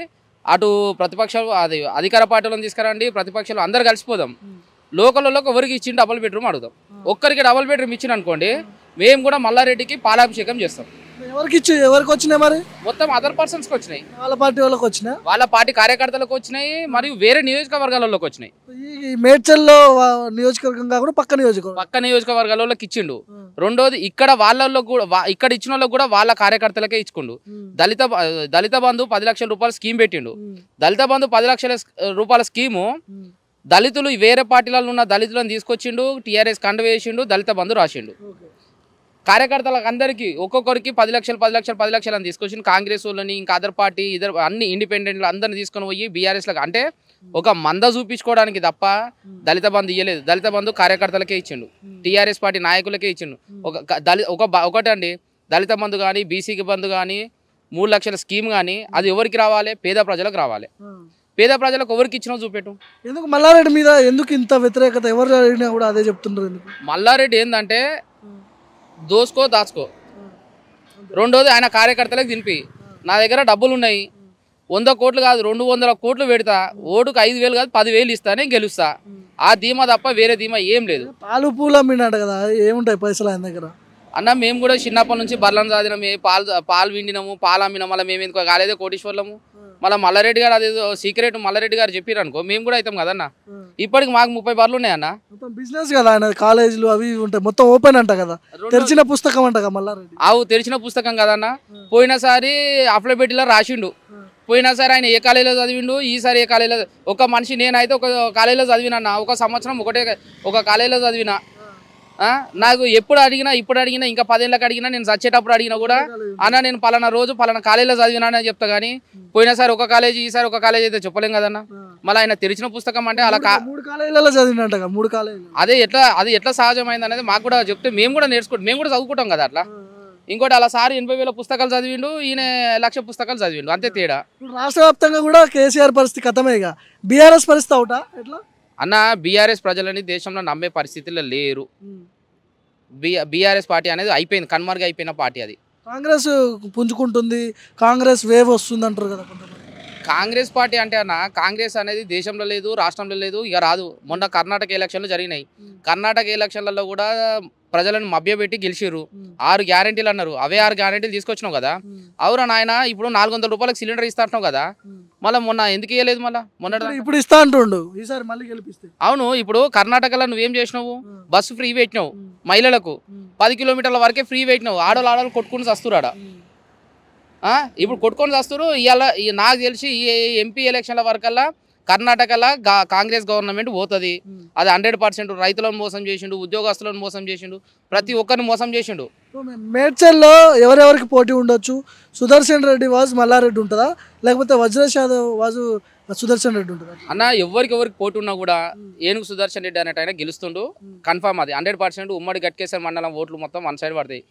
అటు ప్రతిపక్షాలు అది అధికార పార్టీలను తీసుకురండి ప్రతిపక్షాలు అందరు కలిసిపోదాం లోకల్లో ఎవరికి ఇచ్చిండు డబల్ బెడ్రూమ్ అడుగుదాం ఒక్కరికి డబల్ బెడ్రూమ్ ఇచ్చిన అనుకోండి మేము కూడా మల్లారెడ్డికి పాలాభిషేకం చేస్తాం ఎవరికి ఎవరికి వచ్చినాయి మరి మొత్తం అదర్ పర్సన్స్కి వచ్చినాయి వాళ్ళ పార్టీ వాళ్ళకి వచ్చినాయి వాళ్ళ పార్టీ కార్యకర్తలకు వచ్చినాయి మరియు వేరే నియోజకవర్గాలలోకి వచ్చినాయి ఈ మేడ్చల్లో నియోజకవర్గం కాకుండా పక్క నియోజకవర్గం పక్క నియోజకవర్గాలలోకి ఇచ్చిండు రెండోది ఇక్కడ వాళ్ళలో కూడా ఇక్కడ ఇచ్చిన వాళ్ళకి కూడా వాళ్ళ కార్యకర్తలకే ఇచ్చుకుండు దళిత దళిత బంధు పది లక్షల రూపాయల స్కీమ్ పెట్టిండు దళిత బంధు పది లక్షల రూపాయల స్కీము దళితులు వేరే పార్టీలలో ఉన్న దళితులను తీసుకొచ్చిండు టీఆర్ఎస్ కండ వేసిండు దళిత బంధు రాసిండు కార్యకర్తలకు అందరికీ ఒక్కొక్కరికి పది లక్షలు పది లక్షలు పది లక్షలు అని తీసుకొచ్చి కాంగ్రెస్ వాళ్ళని ఇంకా అదర్ పార్టీ ఇదర్ అన్ని ఇండిపెండెంట్లు అందరిని తీసుకొని పోయి బీఆర్ఎస్లకు అంటే ఒక మంద చూపించుకోవడానికి తప్ప దళిత బంధు ఇవ్వలేదు దళిత బంధు కార్యకర్తలకే ఇచ్చిండు టీఆర్ఎస్ పార్టీ నాయకులకే ఇచ్చిండు ఒక దళిత ఒక ఒకటండి దళిత బంధు కానీ బీసీకి బంధు కానీ మూడు లక్షల స్కీమ్ కానీ అది ఎవరికి రావాలి పేద ప్రజలకు రావాలి పేద ప్రజలకు ఎవరికి ఇచ్చినా చూపెట్టు ఎందుకు మల్లారెడ్డి మీద ఎందుకు ఇంత వ్యతిరేకత ఎవరు కూడా అదే చెప్తున్నారు మల్లారెడ్డి ఏంటంటే దోసుకో దాచుకో రెండోది ఆయన కార్యకర్తలకు తినిపి నా దగ్గర డబ్బులు ఉన్నాయి వంద కోట్లు కాదు రెండు వందల కోట్లు పెడతా ఓటుకు ఐదు వేలు కాదు పదివేలు ఇస్తానే గెలుస్తా ఆ ధీమా తప్ప వేరే ధీమా ఏం లేదు పాలు పూలు అమ్మినాడు కదా ఏముంటాయి పైసలు ఆయన దగ్గర అన్న మేము కూడా చిన్నప్పటి నుంచి బర్లను సాధినాం పాలు పాలు విండినాము పాలు అమ్మినాం అలా మేము ఎందుకు కాలేదే కోటీశ్వర్లము మళ్ళీ మల్లారెడ్డి గారు అది సీక్రెట్ మల్లారెడ్డి గారు చెప్పారు అనుకో మేము కూడా అవుతాం కదన్న ఇప్పటికి మాకు ముప్పై బార్లు ఉన్నాయన్న బిజినెస్ కదా కాలేజీలు అవి ఉంటాయి మొత్తం ఓపెన్ అంట కదా తెరిచిన పుస్తకం అంట మల్లారెడ్డి అవు తెరిచిన పుస్తకం కదన్న పోయినసారి అఫ్లబెట్టిలో రాసిండు పోయినసారి ఆయన ఏ కాలేజీలో చదివిండు ఈసారి ఏ కాలేజీలో ఒక మనిషి నేనైతే ఒక కాలేజీలో చదివినా ఒక సంవత్సరం ఒకటే ఒక కాలేజీలో చదివినా నాకు ఎప్పుడు అడిగినా ఇప్పుడు అడిగినా ఇంకా పదేళ్ళకి అడిగినా నేను చచ్చేటప్పుడు అడిగినా కూడా అన్న నేను పలానా రోజు పలానా కాలేజీలో చదివినా అని చెప్తా కానీ పోయినసారి ఒక కాలేజీ ఈసారి ఒక కాలేజీ అయితే చెప్పలేం కదన్న మళ్ళీ ఆయన తెరిచిన పుస్తకం అంటే అలా మూడు మూడు అదే ఎట్లా అది ఎట్లా సహజమైంది అనేది మాకు కూడా చెప్తే మేము కూడా నేర్చుకుంటాం మేము కూడా చదువుకుంటాం కదా అట్లా ఇంకోటి అలా సార్ ఎనభై వేల పుస్తకాలు చదివిండు ఈయన లక్ష పుస్తకాలు చదివిండు అంతే తేడా రాష్ట్ర వ్యాప్తంగా కూడా కేసీఆర్ పరిస్థితి కథమేగా బీఆర్ఎస్ పరిస్థితి అవుట ఎట్లా అన్న బీఆర్ఎస్ ప్రజలని దేశంలో నమ్మే పరిస్థితుల్లో లేరు బీఆర్ఎస్ పార్టీ అనేది అయిపోయింది కన్మరుగా అయిపోయిన పార్టీ అది కాంగ్రెస్ పుంజుకుంటుంది కాంగ్రెస్ వేవ్ వస్తుంది అంటారు కదా కాంగ్రెస్ పార్టీ అంటే అన్న కాంగ్రెస్ అనేది దేశంలో లేదు రాష్ట్రంలో లేదు ఇక రాదు మొన్న కర్ణాటక ఎలక్షన్లు జరిగినాయి కర్ణాటక ఎలక్షన్లలో కూడా ప్రజలను మభ్యపెట్టి గెలిచిర్రు ఆరు గ్యారంటీలు అన్నారు అవే ఆరు గ్యారంటీలు తీసుకొచ్చినావు కదా అవునా నాయన ఇప్పుడు నాలుగు వందల రూపాయలకు సిలిండర్ ఇస్తా అంటున్నావు కదా మళ్ళీ మొన్న ఎందుకు ఇవ్వలేదు మళ్ళీ మొన్న ఇప్పుడు ఇస్తా అంటుండు ఈసారి మళ్ళీ గెలిపిస్తే అవును ఇప్పుడు కర్ణాటకలో నువ్వేం చేసినావు బస్సు ఫ్రీ పెట్టినావు మహిళలకు పది కిలోమీటర్ల వరకే ఫ్రీ పెట్టినావు ఆడోళ్ళు ఆడోళ్ళు కొట్టుకుని వస్తురాడా ఇప్పుడు కొట్టుకొని చేస్తారు ఇవాళ నాకు తెలిసి ఈ ఎంపీ ఎలక్షన్ల వరకల్లా కర్ణాటకలో కాంగ్రెస్ గవర్నమెంట్ పోతుంది అది హండ్రెడ్ పర్సెంట్ రైతులను మోసం చేసిండు ఉద్యోగస్తులను మోసం చేసిండు ప్రతి ఒక్కరిని మోసం చేసిండు మేడ్చల్లో ఎవరెవరికి పోటీ ఉండొచ్చు సుదర్శన్ రెడ్డి వాజ్ మల్లారెడ్డి ఉంటుందా లేకపోతే వజ్రేష్ యాదవ్ వాజు సుదర్శన్ రెడ్డి ఉంటారు అన్న ఎవరికి ఎవరికి పోటీ ఉన్నా కూడా ఏనుగు సుదర్శన్ రెడ్డి అనేట గెలుస్తుండు కన్ఫామ్ అది హండ్రెడ్ పర్సెంట్ ఉమ్మడి గట్కేశ్వర మండలం ఓట్లు మొత్తం వన్ సైడ్ పడతాయి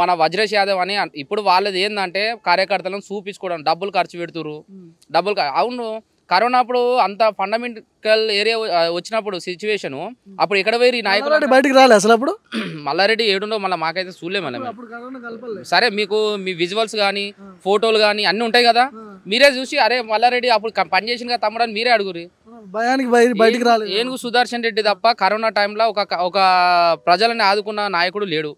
మన వజ్రేష్ యాదవ్ అని ఇప్పుడు వాళ్ళది ఏంటంటే కార్యకర్తలను చూపించుకోవడం డబ్బులు ఖర్చు పెడుతురు డబ్బులు అవును కరోనా అప్పుడు అంత ఫండమెంటల్ ఏరియా వచ్చినప్పుడు సిచ్యువేషన్ అప్పుడు ఎక్కడ పోయి నాయకులు బయటకు రాలే అసలు అప్పుడు మల్లారెడ్డి ఏడుండో మళ్ళీ మాకైతే చూడలేము సరే మీకు మీ విజువల్స్ కానీ ఫోటోలు కానీ అన్నీ ఉంటాయి కదా మీరే చూసి అరే మల్లారెడ్డి అప్పుడు పనిచేసిన కదా తమ్ముడు అని మీరే అడుగురి భయానికి బయటికి రాలేదు ఏనుగు సుదర్శన్ రెడ్డి తప్ప కరోనా టైంలో ఒక ఒక ప్రజలని ఆదుకున్న నాయకుడు లేడు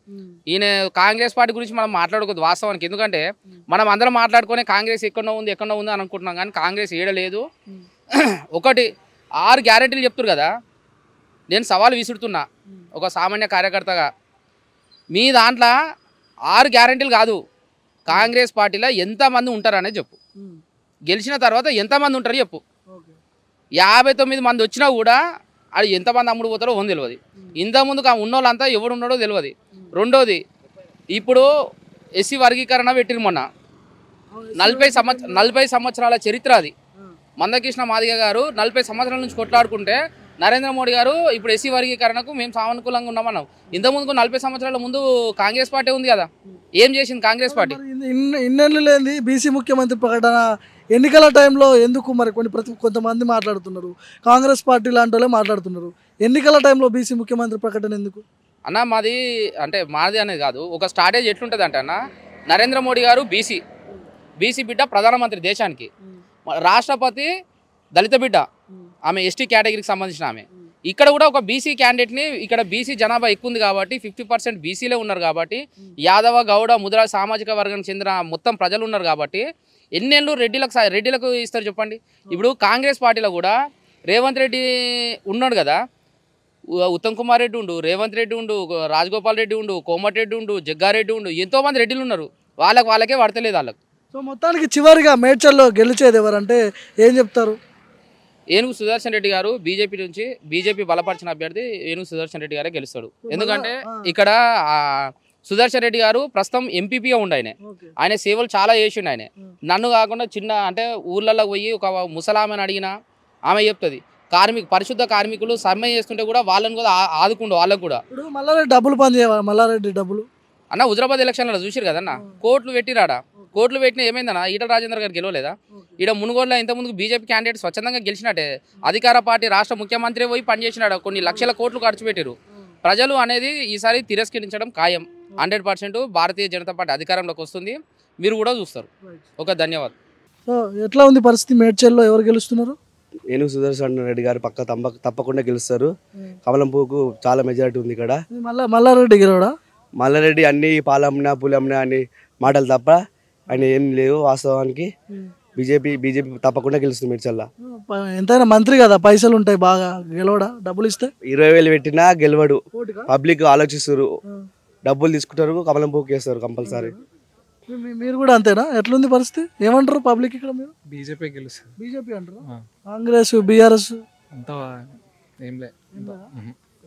ఈయన కాంగ్రెస్ పార్టీ గురించి మనం మాట్లాడుకోదు వాస్తవానికి ఎందుకంటే మనం అందరం మాట్లాడుకొని కాంగ్రెస్ ఎక్కడో ఉంది ఎక్కడో ఉంది అని అనుకుంటున్నాం కానీ కాంగ్రెస్ ఏడలేదు ఒకటి ఆరు గ్యారెంటీలు చెప్తారు కదా నేను సవాల్ విసురుతున్నా ఒక సామాన్య కార్యకర్తగా మీ దాంట్లో ఆరు గ్యారంటీలు కాదు కాంగ్రెస్ పార్టీలో ఎంతమంది ఉంటారనే చెప్పు గెలిచిన తర్వాత ఎంతమంది ఉంటారు చెప్పు యాభై తొమ్మిది మంది వచ్చినా కూడా అది ఎంతమంది అమ్ముడు పోతారో ఓన్ తెలియదు ఇంతకుముందు ఉన్న వాళ్ళంతా ఎవడు ఉన్నాడో తెలియదు రెండోది ఇప్పుడు ఎస్సీ వర్గీకరణ పెట్టిన మొన్న నలభై సంవత్సర నలభై సంవత్సరాల చరిత్ర అది మందకృష్ణ మాదిగ గారు నలభై సంవత్సరాల నుంచి కొట్లాడుకుంటే నరేంద్ర మోడీ గారు ఇప్పుడు ఎస్సీ వర్గీకరణకు మేము సానుకూలంగా ఉన్నామన్నాం ఇంతకుముందుకు నలభై సంవత్సరాల ముందు కాంగ్రెస్ పార్టీ ఉంది కదా ఏం చేసింది కాంగ్రెస్ పార్టీ ఇన్నేళ్ళు లేని బీసీ ముఖ్యమంత్రి ప్రకటన ఎన్నికల టైంలో ఎందుకు మరి కొన్ని ప్రతి కొంతమంది మాట్లాడుతున్నారు కాంగ్రెస్ పార్టీ లాంటి వాళ్ళే మాట్లాడుతున్నారు ఎన్నికల టైంలో బీసీ ముఖ్యమంత్రి ప్రకటన ఎందుకు అన్న మాది అంటే మాది అనేది కాదు ఒక స్ట్రాటజీ ఎట్లుంటుంది అంటే అన్న నరేంద్ర మోడీ గారు బీసీ బీసీ బిడ్డ ప్రధానమంత్రి దేశానికి రాష్ట్రపతి దళిత బిడ్డ ఆమె ఎస్టీ కేటగిరీకి సంబంధించిన ఆమె ఇక్కడ కూడా ఒక బీసీ క్యాండిడేట్ని ఇక్కడ బీసీ జనాభా ఎక్కువ ఉంది కాబట్టి ఫిఫ్టీ పర్సెంట్ బీసీలే ఉన్నారు కాబట్టి యాదవ గౌడ ముద్ర సామాజిక వర్గానికి చెందిన మొత్తం ప్రజలు ఉన్నారు కాబట్టి ఎన్నేళ్ళు రెడ్డిలకు రెడ్డిలకు ఇస్తారు చెప్పండి ఇప్పుడు కాంగ్రెస్ పార్టీలో కూడా రేవంత్ రెడ్డి ఉన్నాడు కదా ఉత్తమ్ కుమార్ రెడ్డి ఉండు రేవంత్ రెడ్డి ఉండు రాజగోపాల్ రెడ్డి ఉండు కోమటిరెడ్డి ఉండు జగ్గారెడ్డి ఉండు ఎంతోమంది రెడ్డిలు ఉన్నారు వాళ్ళకి వాళ్ళకే పడతలేదు వాళ్ళకి సో మొత్తానికి చివరిగా మేడ్చల్లో గెలిచేది ఎవరంటే ఏం చెప్తారు ఏనుగు సుదర్శన్ రెడ్డి గారు బీజేపీ నుంచి బీజేపీ బలపరిచిన అభ్యర్థి ఏనుగు సుదర్శన్ రెడ్డి గారే గెలుస్తాడు ఎందుకంటే ఇక్కడ సుదర్శన్ రెడ్డి గారు ప్రస్తుతం ఎంపీపీగా ఉండే ఆయన ఆయన సేవలు చాలా చేసిండు ఆయన నన్ను కాకుండా చిన్న అంటే ఊర్లలో పోయి ఒక ముసలామెను అడిగినా ఆమె చెప్తుంది కార్మిక పరిశుద్ధ కార్మికులు సమ్మె చేస్తుంటే కూడా వాళ్ళని కూడా ఆదుకుండు వాళ్ళకు కూడా మల్లారెడ్డి డబ్బులు చేయాలి మల్లారెడ్డి డబ్బులు అన్న హుజరాబాద్ ఎలక్షన్లో చూసారు కదన్న కోట్లు పెట్టిరాడా కోట్లు పెట్టినా ఏమైందన్న ఈట రాజేంద్ర గారు గెలవలేదా ఈడ మునుగోడులో ఇంతకుముందు బీజేపీ క్యాండిడేట్ స్వచ్ఛందంగా గెలిచినట్టే అధికార పార్టీ రాష్ట్ర ముఖ్యమంత్రి పోయి పనిచేసినాడు కొన్ని లక్షల కోట్లు ఖర్చు పెట్టారు ప్రజలు అనేది ఈసారి తిరస్కరించడం ఖాయం hundred percent Bharatiya Janata Party అధికారంలోకి వస్తుంది మీరు కూడా చూస్తారు ఒక ధన్యవాదం ఎట్లా ఉంది పరిస్థితి మేడ్చల్లో ఎవరు గెలుస్తున్నారు ఏనుగు సుదర్శన్ రెడ్డి గారు పక్క తప్పకుండా గెలుస్తారు కమలంపూకు చాలా మెజారిటీ ఉంది ఇక్కడ మళ్ళీ మల్లారెడ్డి గెలవడా మల్లారెడ్డి అన్ని పాలమ్న పులమ్న అని మాటలు తప్ప ఆయన ఏం లేవు వాస్తవానికి బీజేపీ బీజేపీ తప్పకుండా గెలుస్తుంది మేడ్చల్లా ఎంతైనా మంత్రి కదా పైసలు ఉంటాయి బాగా గెలవడా డబ్బులు ఇస్తే ఇరవై వేలు పెట్టినా గెలవడు పబ్లిక్ ఆలోచిస్తారు డబ్బులు తీసుకుంటారు బుక్ చేస్తారు కంపల్సరీ మీరు కూడా అంతేనా ఎట్లుంది పరిస్థితి ఏమంటారు పబ్లిక్ ఇక్కడ మీరు బీజేపీ గెలుస్తారు బీజేపీ అంటారు కాంగ్రెస్ బీఆర్ఎస్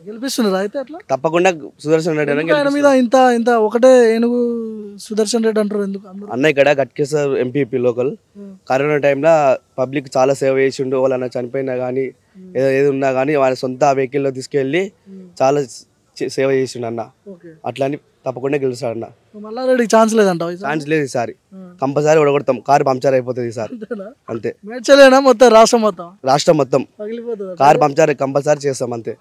గెలిపిస్తున్నారా అయితే అట్లా తప్పకుండా సుదర్శన్ రెడ్డి మీద ఇంత ఇంత ఒకటే ఏనుగు సుదర్శన్ రెడ్డి అంటారు ఎందుకు అన్న ఇక్కడ గట్కేశ్వర్ ఎంపీపీ లోకల్ కరోనా టైంలో పబ్లిక్ చాలా సేవ చేసిండు వాళ్ళన్న చనిపోయినా కానీ ఏదో ఏది ఉన్నా కానీ వాళ్ళ సొంత వెహికల్లో తీసుకెళ్ళి చాలా సేవ చేసిండు అన్న అట్లా అని తప్పకుండా గెలుస్తాడు అన్న మల్లారెడ్డి ఛాన్స్ లేదంట ఛాన్స్ లేదు ఈసారి కంపల్సరీ ఓడగొడతాం కారు పంచర్ అయిపోతుంది ఈసారి అంతే మొత్తం రాష్ట్రం మొత్తం రాష్ట్రం మొత్తం కారు పంచర్ కంపల్సరీ చేస్తాం అంతే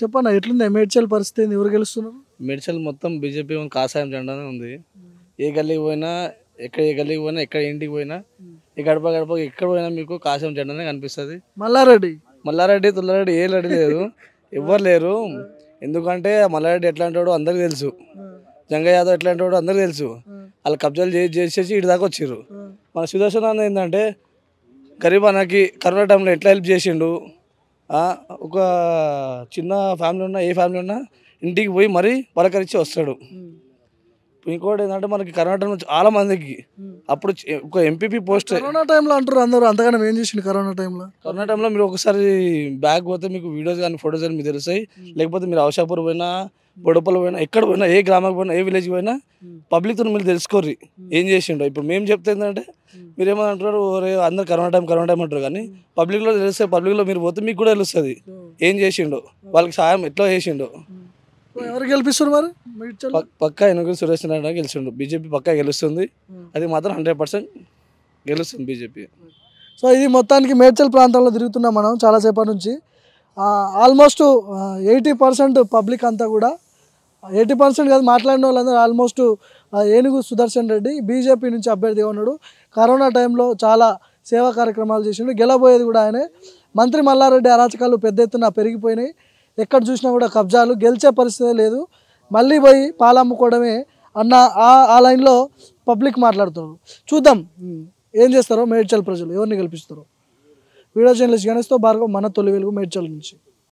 చెప్పన్నా ఎట్లుంది మేడ్చల్ పరిస్థితి ఎవరు గెలుస్తున్నారు మేడ్చల్ మొత్తం బీజేపీ కాషాయం జెండానే ఉంది ఏ గల్లీకి పోయినా ఎక్కడ ఏ గల్లీకి పోయినా ఎక్కడ ఇంటికి పోయినా ఈ గడప గడప ఎక్కడ పోయినా మీకు కాషాయం జెండానే కనిపిస్తుంది మల్లారెడ్డి మల్లారెడ్డి తుల్లారెడ్డి ఏ లేదు ఎవరు లేరు ఎందుకంటే మల్లారెడ్డి ఎట్లాంటి వాడు అందరికి తెలుసు జంగ యాదవ్ ఎట్లాంటి వాడు అందరికి తెలుసు వాళ్ళు కబ్జాలు చేసి చేసేసి ఇటు దాకా వచ్చారు మన సుదర్శన ఏంటంటే గరీబ్ అన్నకి కరోనా టైంలో ఎట్లా హెల్ప్ చేసిండు ఒక చిన్న ఫ్యామిలీ ఉన్నా ఏ ఫ్యామిలీ ఉన్నా ఇంటికి పోయి మరీ పలకరించి వస్తాడు ఇంకోటి ఏంటంటే మనకి నుంచి చాలా మందికి అప్పుడు ఒక ఎంపీపీ పోస్ట్ కరోనా టైంలో అంటారు అందరూ అంతగానం ఏం చేసింది కరోనా టైంలో కరోనా టైంలో మీరు ఒకసారి బ్యాగ్ పోతే మీకు వీడియోస్ కానీ ఫొటోస్ కానీ మీకు తెలుస్తాయి లేకపోతే మీరు అవసాపూర్ పోయినా బొడపల్ పోయినా ఎక్కడ పోయినా ఏ గ్రామానికి పోయినా ఏ విలేజ్కి పోయినా పబ్లిక్తో మీరు తెలుసుకోర్రి ఏం చేసిండో ఇప్పుడు మేము చెప్తే ఏంటంటే మీరు ఏమైనా అంటారు అందరు కరోనా టైం కరోనా టైం అంటారు కానీ పబ్లిక్లో తెలిస్తే పబ్లిక్లో మీరు పోతే మీకు కూడా తెలుస్తుంది ఏం చేసిండో వాళ్ళకి సాయం ఎట్లా చేసిండో ఎవరు గెలిపిస్తారు మరి పక్క ఎనుగురు సురేష్ నారాయణ గెలిచిండు బీజేపీ పక్కా గెలుస్తుంది అది మాత్రం హండ్రెడ్ పర్సెంట్ గెలుస్తుంది బీజేపీ సో ఇది మొత్తానికి మేడ్చల్ ప్రాంతంలో తిరుగుతున్నాం మనం చాలాసేపటి నుంచి ఆల్మోస్ట్ ఎయిటీ పర్సెంట్ పబ్లిక్ అంతా కూడా ఎయిటీ పర్సెంట్ కాదు మాట్లాడిన వాళ్ళందరూ ఆల్మోస్ట్ ఏనుగు సుదర్శన్ రెడ్డి బీజేపీ నుంచి అభ్యర్థిగా ఉన్నాడు కరోనా టైంలో చాలా సేవా కార్యక్రమాలు చేసిండు గెలబోయేది కూడా ఆయనే మంత్రి మల్లారెడ్డి అరాచకాలు పెద్ద ఎత్తున పెరిగిపోయినాయి ఎక్కడ చూసినా కూడా కబ్జాలు గెలిచే పరిస్థితి లేదు మళ్ళీ పోయి పాలమ్ముకోవడమే అన్న ఆ ఆ లైన్లో పబ్లిక్ మాట్లాడుతున్నారు చూద్దాం ఏం చేస్తారో మేడ్చల్ ప్రజలు ఎవరిని గెలిపిస్తారో వీడియో జర్నలిస్ట్ గణేష్తో భార్గవ మన తొలి వెలుగు మేడ్చల్ నుంచి